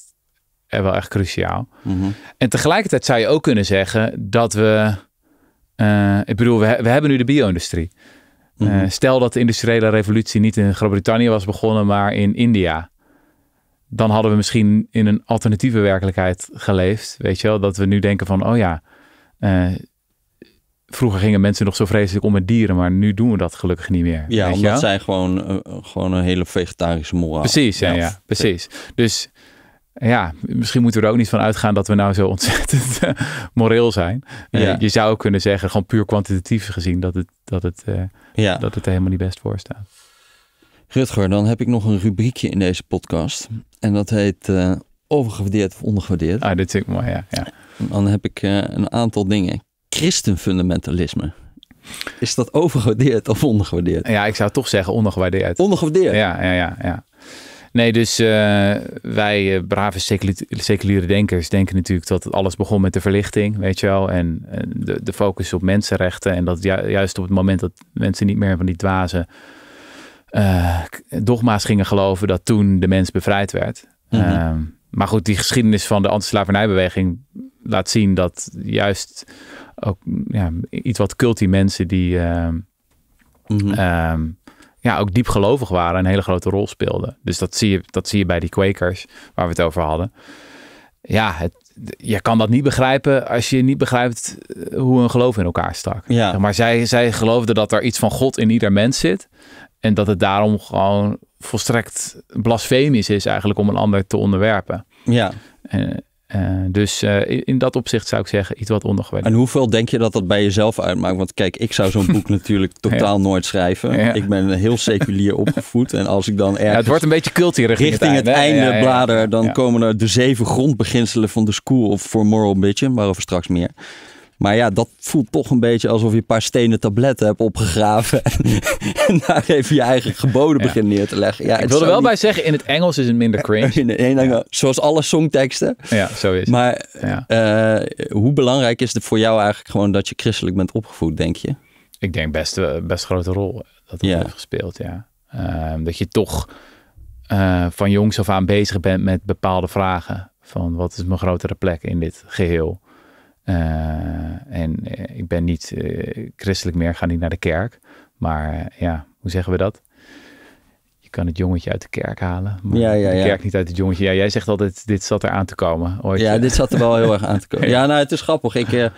eh, wel echt cruciaal. Mhm. En tegelijkertijd zou je ook kunnen zeggen dat we. ik bedoel, we, we, hebben nu de bio-industrie. Mhm. stel dat de industriële revolutie niet in Groot-Brittannië was begonnen, maar in India dan hadden we misschien in een alternatieve werkelijkheid geleefd. Weet je wel, dat we nu denken van, oh ja, eh, vroeger gingen mensen nog zo vreselijk om met dieren, maar nu doen we dat gelukkig niet meer. Ja, weet omdat zijn gewoon, eh, gewoon een hele vegetarische moraal. Precies, ja, precies. Dus ja, misschien moeten we er ook niet van uitgaan dat we nou zo ontzettend moreel zijn. Eh, je zou kunnen zeggen, gewoon puur kwantitatief gezien, dat het, dat het, dat het er helemaal niet best voor staat. Rutger, dan heb ik nog een rubriekje in deze podcast. En dat heet uh, overgewaardeerd of ondergewaardeerd. Ah, dit is ik mooi, ja. ja. Dan heb ik eh, een aantal dingen. Christenfundamentalisme. Is dat overgewaardeerd of ondergewaardeerd? Ja, ik zou toch zeggen ondergewaardeerd. Ondergewaardeerd? Ja, ja, ja. ja. Nee, dus eh, wij brave seculiere, denkers denken natuurlijk dat alles begon met de verlichting, weet je wel. En, de, de, focus op mensenrechten en dat juist op het moment dat mensen niet meer van die dwazen uh, dogma's gingen geloven dat toen de mens bevrijd werd. Mhm. Ehm, maar goed, die geschiedenis van de antislavernijbeweging laat zien dat juist ook ja, iets wat cultie mensen die ehm, mhm. ehm, ja, ook diep gelovig waren een hele grote rol speelden. Dus dat zie je, dat zie je bij die Quakers waar we het over hadden. Ja, het, je kan dat niet begrijpen als je niet begrijpt eh, hoe een geloof in elkaar stak. Ja. Maar zij, zij geloofden dat er iets van God in ieder mens zit. En dat het daarom gewoon volstrekt blasfemisch is eigenlijk om een ander te onderwerpen. Ja. Eh, eh, dus eh, in dat opzicht zou ik zeggen iets wat ondergewerkt. En hoeveel denk je dat dat bij jezelf uitmaakt? Want kijk, ik zou zo'n boek natuurlijk totaal nooit schrijven. Ik ben heel seculier opgevoed. En als ik dan het wordt een beetje cultierig. richting, het, einde, blader... dan komen er de zeven grondbeginselen van de School of for Moral maar waarover straks meer. Maar ja, dat voelt toch een beetje alsof je een paar stenen tabletten hebt opgegraven. en daar even je eigen geboden begint neer te leggen. Ja, ik wil er wel bij zeggen, in het Engels is het minder cringe. In, Zoals alle songteksten. Ja, zo is het. Maar eh, hoe belangrijk is het voor jou eigenlijk gewoon dat je christelijk bent opgevoed, denk je? Ik denk best een eh, best grote rol dat het heeft gespeeld, ja. Ehm, dat je toch eh, van jongs af aan bezig bent met bepaalde vragen. Van wat is mijn grotere plek in dit geheel? Eh, en eh, ik ben niet eh, christelijk meer, ga niet naar de kerk. Maar ja, hoe zeggen we dat? Je kan het jongetje uit de kerk halen. Maar ja, ja, ja. De kerk niet uit het jongetje. Ja, jij zegt altijd, dit zat er aan te komen. Ooit. Ja, dit zat er wel heel erg aan te komen. Ja, nou, het is grappig. Ik,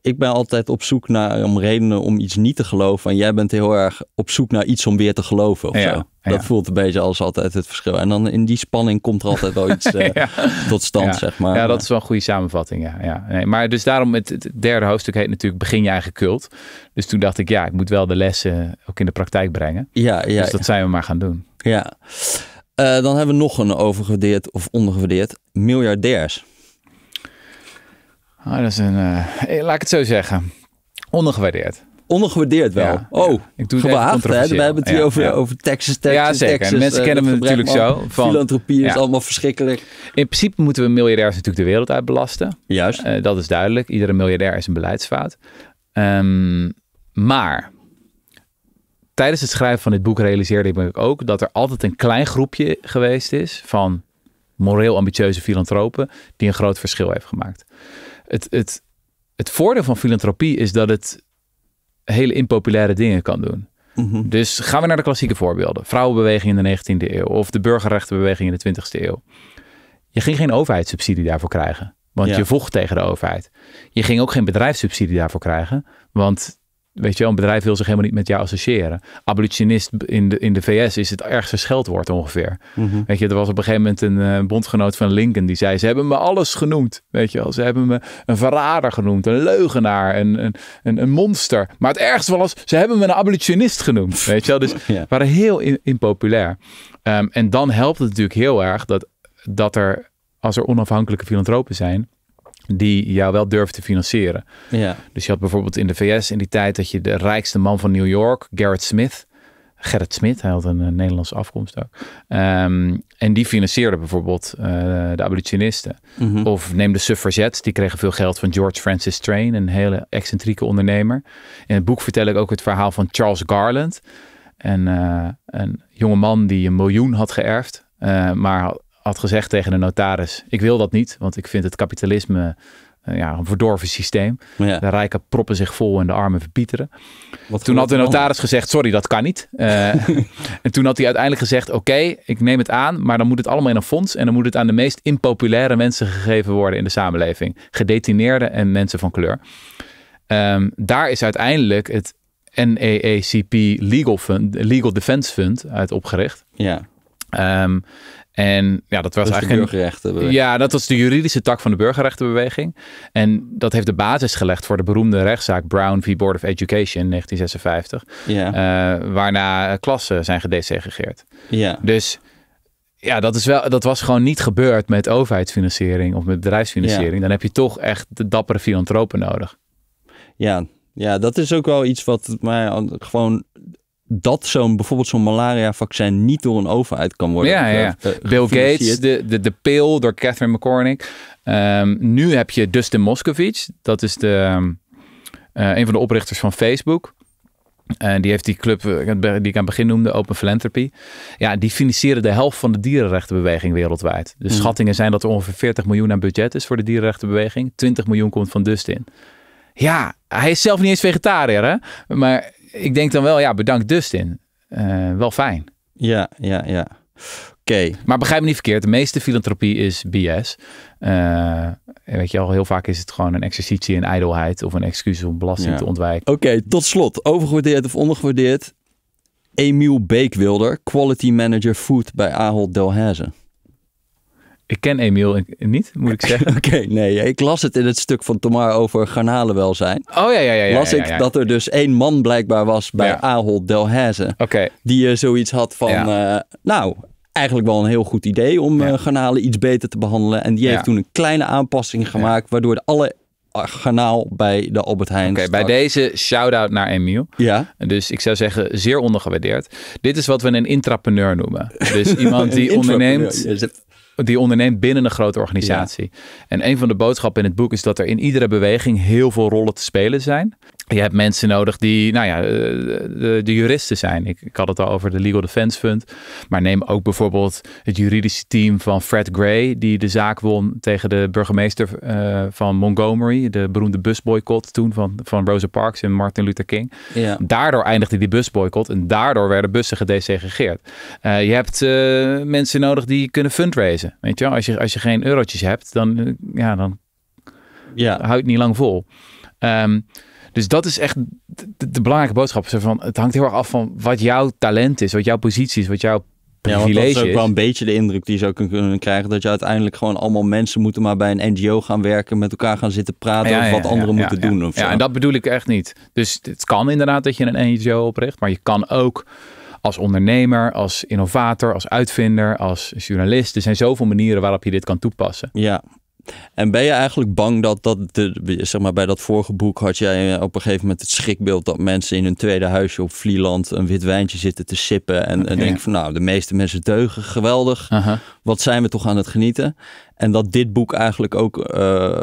ik ben altijd op zoek naar om redenen om iets niet te geloven. En jij bent heel erg op zoek naar iets om weer te geloven. ja, Dat voelt een beetje als altijd het verschil. En dan in die spanning komt er altijd wel iets eh, tot stand, zeg maar. Ja, dat is wel een goede samenvatting. Ja. Ja. Nee, maar dus daarom, het, het, derde hoofdstuk heet natuurlijk Begin je eigen cult. Dus toen dacht ik, ja, ik moet wel de lessen ook in de praktijk brengen. Ja, ja, dus dat zijn we maar gaan doen. Ja. Eh, dan hebben we nog een overgewaardeerd of ondergewaardeerd. Miljardairs. Ah, dat is een, eh, eh, laat ik het zo zeggen, ondergewaardeerd. Ondergewaardeerd wel. oh, ik doe het We hebben het hier ja, over, over Texas, Texas, Ja, zeker. mensen eh, kennen me natuurlijk zo. Van, filantropie is allemaal verschrikkelijk. In principe moeten we miljardairs natuurlijk de wereld uit belasten. Juist. dat is duidelijk. Iedere miljardair is een beleidsvaat. Ehm, maar tijdens het schrijven van dit boek realiseerde ik me ook dat er altijd een klein groepje geweest is van moreel ambitieuze filantropen die een groot verschil heeft gemaakt het, het, het voordeel van filantropie is dat het hele impopulaire dingen kan doen. Mhm. Dus gaan we naar de klassieke voorbeelden. Vrouwenbeweging in de 19e eeuw of de burgerrechtenbeweging in de 20e eeuw. Je ging geen overheidssubsidie daarvoor krijgen, want je vocht tegen de overheid. Je ging ook geen bedrijfssubsidie daarvoor krijgen, want Weet je wel, een bedrijf wil zich helemaal niet met jou associëren. Abolitionist in de, in de VS is het ergste scheldwoord ongeveer. Mhm. Weet je, er was op een gegeven moment een eh, bondgenoot van Lincoln die zei: Ze hebben me alles genoemd. Weet je wel, ze hebben me een verrader genoemd, een leugenaar, een, een, een, een monster. Maar het ergste was, ze hebben me een abolitionist genoemd. Weet je wel, dus waren heel impopulair. Ehm, en dan helpt het natuurlijk heel erg dat, dat er, als er onafhankelijke filantropen zijn die jou wel durfde te financieren. Ja. Dus je had bijvoorbeeld in de VS in die tijd dat je de rijkste man van New York, Garrett Smith, Gerrit Smit, hij had een eh, Nederlandse afkomst ook. Ehm, en die financierde bijvoorbeeld eh, de abolitionisten. Mhm. Of neem de suffragettes, die kregen veel geld van George Francis Train, een hele excentrieke ondernemer. In het boek vertel ik ook het verhaal van Charles Garland. En, uh, een eh, man die een miljoen had geërfd, maar had gezegd tegen de notaris: Ik wil dat niet, want ik vind het kapitalisme eh, ja, een verdorven systeem. De rijken proppen zich vol en de armen verpieteren. Wat toen had de notaris gezegd, sorry, dat kan niet. Eh, en toen had hij uiteindelijk gezegd, oké, ik neem het aan, maar dan moet het allemaal in een fonds en dan moet het aan de meest impopulaire mensen gegeven worden in de samenleving. Gedetineerden en mensen van kleur. Ehm, daar is uiteindelijk het NAACP e e Legal, Fund, Legal Defense Fund uit opgericht. Ja. Ehm, en ja, dat was eigenlijk. De burgerrechtenbeweging. Ja, dat was de juridische tak van de burgerrechtenbeweging. En dat heeft de basis gelegd voor de beroemde rechtszaak Brown v. Board of Education in 1956. Ja. Eh, waarna klassen zijn gedesegregeerd. Ja. Dus ja, dat, is wel, dat was gewoon niet gebeurd met overheidsfinanciering of met bedrijfsfinanciering. Dan heb je toch echt de dappere filantropen nodig. Ja, ja, dat is ook wel iets wat mij gewoon dat zo'n bijvoorbeeld zo'n malaria-vaccin niet door een overheid kan worden. Ja, ja. Eh, Bill Gates, de, de, de pil door Catherine McCormick. Ehm, nu heb je Dustin Moskovits, dat is de, eh, een van de oprichters van Facebook. Uh, die heeft die club die ik aan het begin noemde, Open Philanthropy. Ja, die financieren de helft van de dierenrechtenbeweging wereldwijd. De hmm. schattingen zijn dat er ongeveer 40 miljoen aan budget is voor de dierenrechtenbeweging. 20 miljoen komt van Dustin. Ja, hij is zelf niet eens vegetariër, hè? Maar ik denk dan wel, ja, bedankt Dustin. Uh, wel fijn. Ja, ja, ja. Oké. Maar begrijp me niet verkeerd, de meeste filantropie is BS. Eh, weet je al, heel vaak is het gewoon een exercitie in ijdelheid of een excuus om belasting te ontwijken. Oké, tot slot. Overgewaardeerd of ondergewaardeerd? Emiel Beekwilder, Quality Manager Food bij Ahold Delhaize. Ik ken Emiel niet, moet ik zeggen. Oké, nee. Ik las het in het stuk van Tomar over garnalenwelzijn. Oh ja, ja, ja. ja las ik dat er dus één man blijkbaar was bij Ahold Delhaize. Okay. Die eh, zoiets had van, eh, nou, eigenlijk wel een heel goed idee om eh, garnalen iets beter te behandelen. En die heeft toen een kleine aanpassing gemaakt, waardoor de alle ah, garnaal bij de Albert Heijn. Oké, bij deze shout-out naar Emiel. Ja. Dus ik zou zeggen, zeer ondergewaardeerd. Dit is wat we een intrapreneur noemen. Dus iemand die onderneemt die onderneemt binnen een grote organisatie. En een van de boodschappen in het boek is dat er in iedere beweging heel veel rollen te spelen zijn je hebt mensen nodig die, nou ja, eh, de, de juristen zijn. Ik, ik, had het al over de Legal Defense Fund. Maar neem ook bijvoorbeeld het juridische team van Fred Gray, die de zaak won tegen de burgemeester eh, van Montgomery. De beroemde busboycott toen van, van Rosa Parks en Martin Luther King. Ja. Daardoor eindigde die busboycott en daardoor werden bussen gedesegregeerd. Eh, je hebt mensen nodig die kunnen fundraisen. Weet je Als, je, als je geen eurotjes hebt, dan, ja, dan ja. houdt het niet lang vol. Ehm, dus dat is echt de, belangrijke boodschap. van, het hangt heel erg af van wat jouw talent is, wat jouw positie is, wat jouw ja, want dat is ook wel een beetje de indruk die je zou kunnen krijgen. Dat je uiteindelijk gewoon allemaal mensen moeten maar bij een NGO gaan werken. Met elkaar gaan zitten praten over wat anderen moeten doen. Of ja, en dat bedoel ik echt niet. Dus het kan inderdaad dat je een NGO opricht. Maar je kan ook als ondernemer, als innovator, als uitvinder, als journalist. Er zijn zoveel manieren waarop je dit kan toepassen. Ja, en ben je eigenlijk bang dat, dat de, zeg maar, bij dat vorige boek had jij eh, op een gegeven moment het schrikbeeld dat mensen in hun tweede huisje op Vlieland een wit wijntje zitten te sippen. En, denk van nou, de meeste mensen deugen, geweldig. Wat zijn we toch aan het genieten? En dat dit boek eigenlijk ook eh,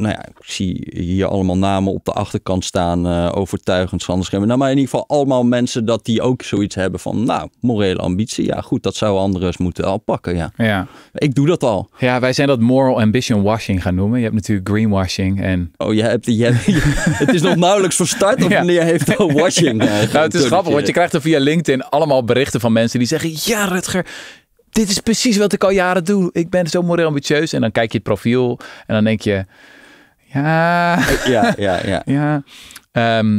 nou ja, ik zie hier allemaal namen op de achterkant staan. Uh, overtuigend, Sander Nou, maar in ieder geval allemaal mensen dat die ook zoiets hebben van... Nou, morele ambitie. Ja, goed, dat zou anderen moeten al pakken, ja. ja. Ik doe dat al. Ja, wij zijn dat moral ambition washing gaan noemen. Je hebt natuurlijk greenwashing en... Oh, je hebt... Je het is nog nauwelijks verstart of ja. heeft al washing. Eh, nou, het is grappig, want je krijgt er via LinkedIn allemaal berichten van mensen die zeggen... Ja, Rutger, dit is precies wat ik al jaren doe. Ik ben zo moreel ambitieus. En dan kijk je het profiel en dan denk je... Eh, ja. Ja, ja, ja. Ehm,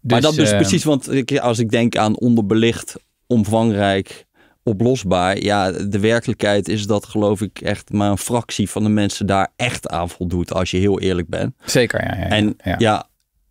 maar dat dus, dus ehm, precies, want als ik denk aan onderbelicht, omvangrijk, oplosbaar. Ja, de werkelijkheid is dat geloof ik echt maar een fractie van de mensen daar echt aan voldoet, als je heel eerlijk bent. Zeker, ja. ja, En ja. ja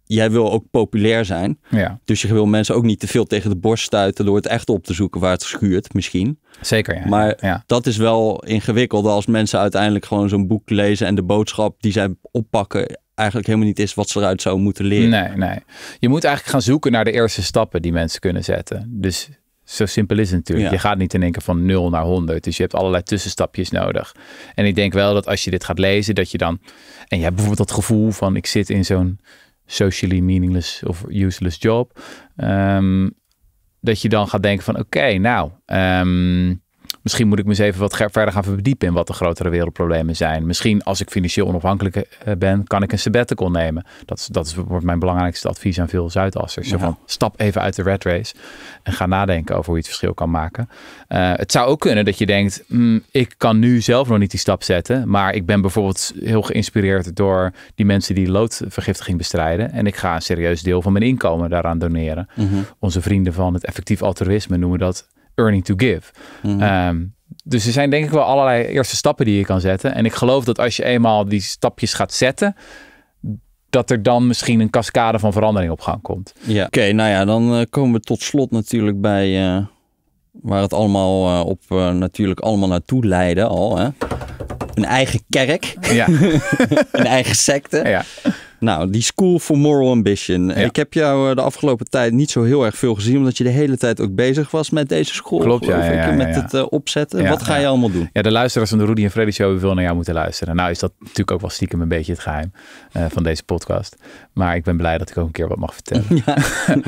jij wil ook populair zijn. Ja. Dus je wil mensen ook niet te veel tegen de borst stuiten door het echt op te zoeken waar het schuurt, misschien. Zeker, ja. Maar dat is wel ingewikkeld als mensen uiteindelijk gewoon zo'n boek lezen en de boodschap die zij oppakken eigenlijk helemaal niet is wat ze eruit zouden moeten leren. Nee, nee. Je moet eigenlijk gaan zoeken naar de eerste stappen die mensen kunnen zetten. Dus zo simpel is het natuurlijk. Je gaat niet in één keer van 0 naar 100. Dus je hebt allerlei tussenstapjes nodig. En ik denk wel dat als je dit gaat lezen, dat je dan. En je hebt bijvoorbeeld dat gevoel van: ik zit in zo'n socially meaningless of useless job. Um, dat je dan gaat denken van oké, nou, um, Misschien moet ik me eens even wat verder gaan verdiepen in wat de grotere wereldproblemen zijn. Misschien als ik financieel onafhankelijk eh, ben, kan ik een sabbatical nemen. Dat, is, bijvoorbeeld wordt mijn belangrijkste advies aan veel Zuidassers. Ja. Van, stap even uit de red race en ga nadenken over hoe je het verschil kan maken. Eh, het zou ook kunnen dat je denkt, mm, ik kan nu zelf nog niet die stap zetten. Maar ik ben bijvoorbeeld heel geïnspireerd door die mensen die loodvergiftiging bestrijden. En ik ga een serieus deel van mijn inkomen daaraan doneren. Mhm. Onze vrienden van het effectief altruïsme noemen dat earning to give. Mhm. Ehm, dus er zijn denk ik wel allerlei eerste stappen die je kan zetten. En ik geloof dat als je eenmaal die stapjes gaat zetten, dat er dan misschien een cascade van verandering op gang komt. Ja. Oké, nou ja, dan eh, komen we tot slot natuurlijk bij eh, waar het allemaal eh, op natuurlijk allemaal naartoe leiden al. Hè? Een eigen kerk, ja. een eigen secte. Ja. Nou, die School for Moral Ambition. Ik heb jou eh, de afgelopen tijd niet zo heel erg veel gezien, omdat je de hele tijd ook bezig was met deze school. Klopt, ja, ja, Met het eh, opzetten. Wat ga je allemaal doen? Ja, de luisteraars van de Rudy en Freddy Show willen naar jou moeten luisteren. Nou is dat natuurlijk ook wel stiekem een beetje het geheim eh, van deze podcast. Maar ik ben blij dat ik ook een keer wat mag vertellen.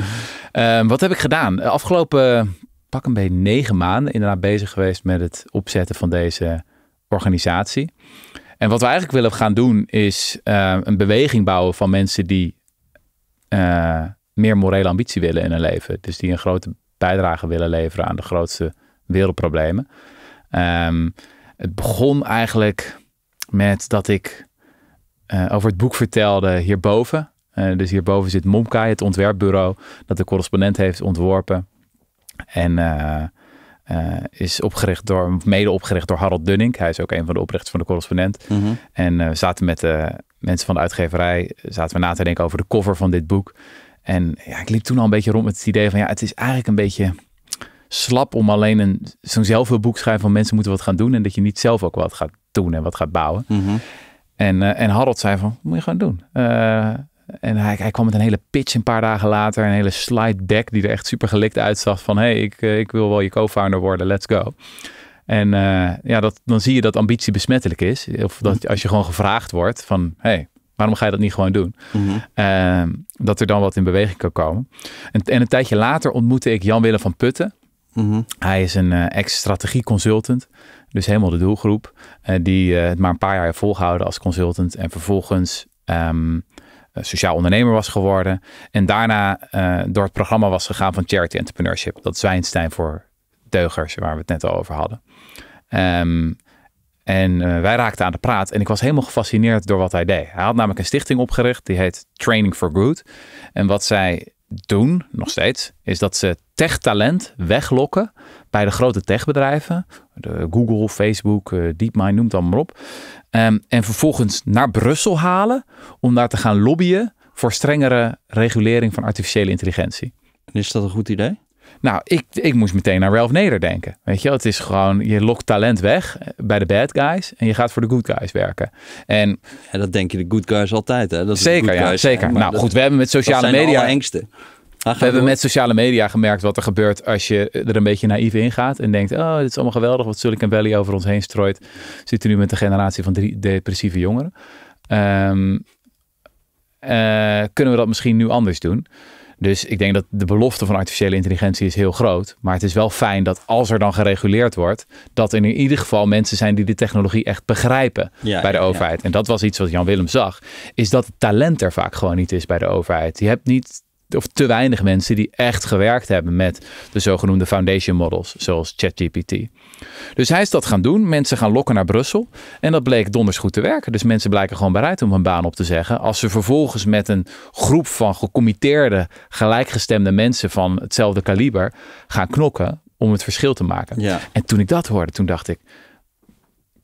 Ehm, wat heb ik gedaan? De afgelopen pak een beetje negen maanden inderdaad bezig geweest met het opzetten van deze organisatie. En wat we eigenlijk willen gaan doen is eh, een beweging bouwen van mensen die eh, meer morele ambitie willen in hun leven. Dus die een grote bijdrage willen leveren aan de grootste wereldproblemen. Ehm, het begon eigenlijk met dat ik eh, over het boek vertelde hierboven. dus hierboven zit Momkai, het ontwerpbureau dat de correspondent heeft ontworpen. En eh, is opgericht door, mede opgericht door Harold Dunning. Hij is ook een van de oprichters van de correspondent. Mhm. En eh, we zaten met de eh, mensen van de uitgeverij zaten we na te denken over de cover van dit boek. En ja, ik liep toen al een beetje rond met het idee van ja, het is eigenlijk een beetje slap om alleen een, zo'n zelfhulpboek boek schrijven van mensen moeten wat gaan doen. En dat je niet zelf ook wat gaat doen en wat gaat bouwen. Mhm. En, en Harold zei van, moet je gewoon doen. En hij, kwam met een hele pitch een paar dagen later. Een hele slide deck die er echt super gelikt uitzag. Van hé, hey, ik, eh, ik wil wel je co-founder worden. Let's go. En eh, ja, dat, dan zie je dat ambitie besmettelijk is. Of dat mm-hmm. als je gewoon gevraagd wordt van hé, hey, waarom ga je dat niet gewoon doen? Mm-hmm. Ehm, dat er dan wat in beweging kan komen. En, en een tijdje later ontmoette ik Jan Willem van Putten. Mm-hmm. Hij is een eh, ex-strategie consultant. Dus helemaal de doelgroep. die het maar een paar jaar heeft volgehouden als consultant. En vervolgens ehm, eh, sociaal ondernemer was geworden. En daarna eh, door het programma was gegaan van Charity Entrepreneurship. Dat Zwijnstein voor deugers, waar we het net al over hadden. Ehm, en eh, wij raakten aan de praat en ik was helemaal gefascineerd door wat hij deed. Hij had namelijk een stichting opgericht, die heet Training for Good. En wat zij doen, nog steeds, is dat ze tech-talent weglokken bij de grote techbedrijven. De Google, Facebook, eh, DeepMind, noem het allemaal maar op. Ehm, en vervolgens naar Brussel halen om daar te gaan lobbyen voor strengere regulering van artificiële intelligentie. is dat een goed idee? Nou, ik, ik moest meteen naar Ralph Neder denken. Weet je, het is gewoon, je lokt talent weg eh, bij de bad guys en je gaat voor de good guys werken. En dat denk je de good guys altijd, hè? Dat zeker, ja, zeker. nou goed, we hebben met sociale media. angsten. We hebben met sociale media gemerkt wat er gebeurt als je er een beetje naïef in gaat. En denkt, oh, dit is allemaal geweldig wat en Valley over ons heen strooit. Zitten nu met een generatie van drie depressieve jongeren. Ehm, eh, kunnen we dat misschien nu anders doen? Dus ik denk dat de belofte van artificiële intelligentie is heel groot. Maar het is wel fijn dat als er dan gereguleerd wordt, dat er in ieder geval mensen zijn die de technologie echt begrijpen bij de overheid. En dat was iets wat Jan Willem zag, is dat het talent er vaak gewoon niet is bij de overheid. Je hebt niet of te weinig mensen die echt gewerkt hebben met de zogenoemde foundation models, zoals ChatGPT. Dus hij is dat gaan doen. Mensen gaan lokken naar Brussel. En dat bleek donders goed te werken. Dus mensen blijken gewoon bereid om hun baan op te zeggen. Als ze vervolgens met een groep van gecommitteerde, gelijkgestemde mensen van hetzelfde kaliber gaan knokken om het verschil te maken. En toen ik dat hoorde, toen dacht ik,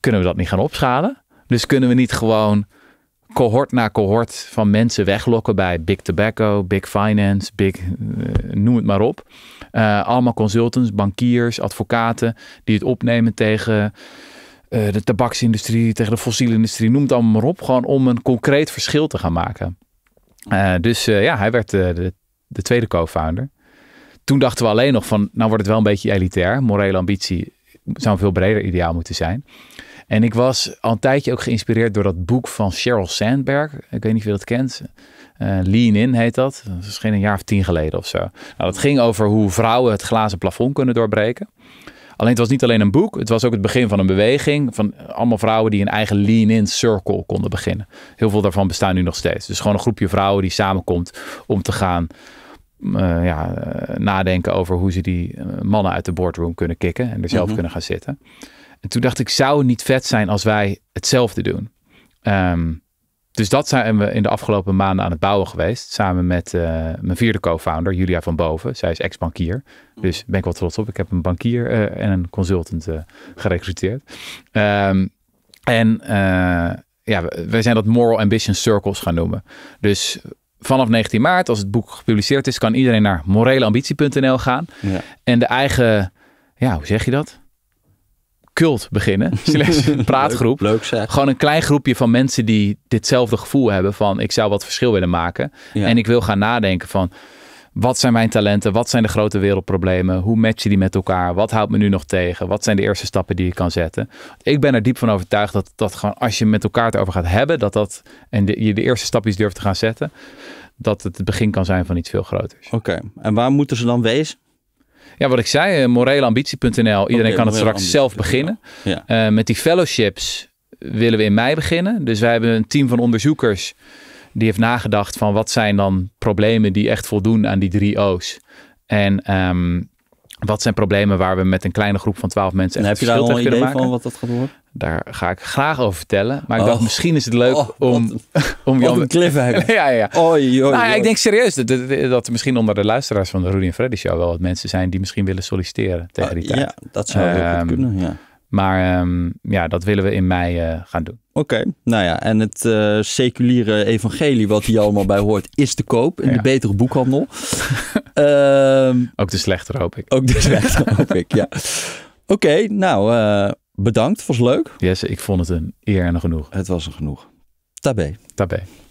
kunnen we dat niet gaan opschalen? Dus kunnen we niet gewoon cohort na cohort van mensen weglokken bij Big Tobacco, Big Finance, Big, eh, noem het maar op. Eh, allemaal consultants, bankiers, advocaten die het opnemen tegen eh, de tabaksindustrie, tegen de fossiele industrie, noem het allemaal maar op. Gewoon om een concreet verschil te gaan maken. dus ja, hij werd de, de, tweede co-founder. Toen dachten we alleen nog van, nou wordt het wel een beetje elitair. Morele ambitie zou een veel breder ideaal moeten zijn. En ik was al een tijdje ook geïnspireerd door dat boek van Sheryl Sandberg. Ik weet niet of je dat kent. Eh, Lean In heet dat. Dat is geen een jaar of tien geleden of zo. Nou, dat ging over hoe vrouwen het glazen plafond kunnen doorbreken. Alleen het was niet alleen een boek, het was ook het begin van een beweging van allemaal vrouwen die een eigen lean-in circle konden beginnen. Heel veel daarvan bestaan nu nog steeds. Dus gewoon een groepje vrouwen die samenkomt om te gaan mm, eh, ja, eh, nadenken over hoe ze die mannen uit de boardroom kunnen kicken en er zelf mhm. kunnen gaan zitten. En toen dacht ik, zou het niet vet zijn als wij hetzelfde doen? Ehm, dus dat zijn we in de afgelopen maanden aan het bouwen geweest. Samen met eh, mijn vierde co-founder, Julia van Boven. Zij is ex-bankier. Dus ben ik wel trots op. Ik heb een bankier eh, en een consultant uh, gerecruiteerd. Ehm, en ja, wij zijn dat Moral Ambition Circles gaan noemen. Dus vanaf 19 maart, als het boek gepubliceerd is, kan iedereen naar moreleambitie.nl gaan. Ja. En de eigen, ja, hoe zeg je dat? cult beginnen. een praatgroep. Leuk, Gewoon een klein groepje van mensen die ditzelfde gevoel hebben van ik zou wat verschil willen maken. En ik wil gaan nadenken van wat zijn mijn talenten? Wat zijn de grote wereldproblemen? Hoe match je die met elkaar? Wat houdt me nu nog tegen? Wat zijn de eerste stappen die je kan zetten? Ik ben er diep van overtuigd dat, dat gewoon als je met elkaar het over gaat hebben, dat dat en je de eerste stapjes durft te gaan zetten, dat het het begin kan zijn van iets veel groters. Oké, en waar moeten ze dan wezen? Ja, wat ik zei, eh, moreleambitie.nl. Iedereen kan het straks zelf beginnen. Eh, met die fellowships willen we in mei beginnen. Dus wij hebben een team van onderzoekers die heeft nagedacht van wat zijn dan problemen die echt voldoen aan die drie O's. En ehm, wat zijn problemen waar we met een kleine groep van twaalf mensen en heb je daar al een idee van wat dat gaat worden? Daar ga ik graag over vertellen. Maar ik dacht, oh. misschien is het leuk oh, om... om een cliffhanger. ja, ja. Oei, nou Ik denk serieus dat, dat, er misschien onder de luisteraars van de Rudy en Freddy Show wel wat mensen zijn die misschien willen solliciteren tegen die oh, tijd. Ja, dat zou um, kunnen, ja. Maar ehm, ja, dat willen we in mei eh, gaan doen. Oké, nou ja, en het eh, seculiere evangelie wat hier allemaal bij hoort, is te koop in de betere boekhandel. Ehm, ook de slechter hoop ik. Ook de slechter hoop ik, ja. Oké, nou uh, bedankt, was leuk. Yes, ik vond het een eer en een genoeg. Het was een genoeg. Tabé. Tabé.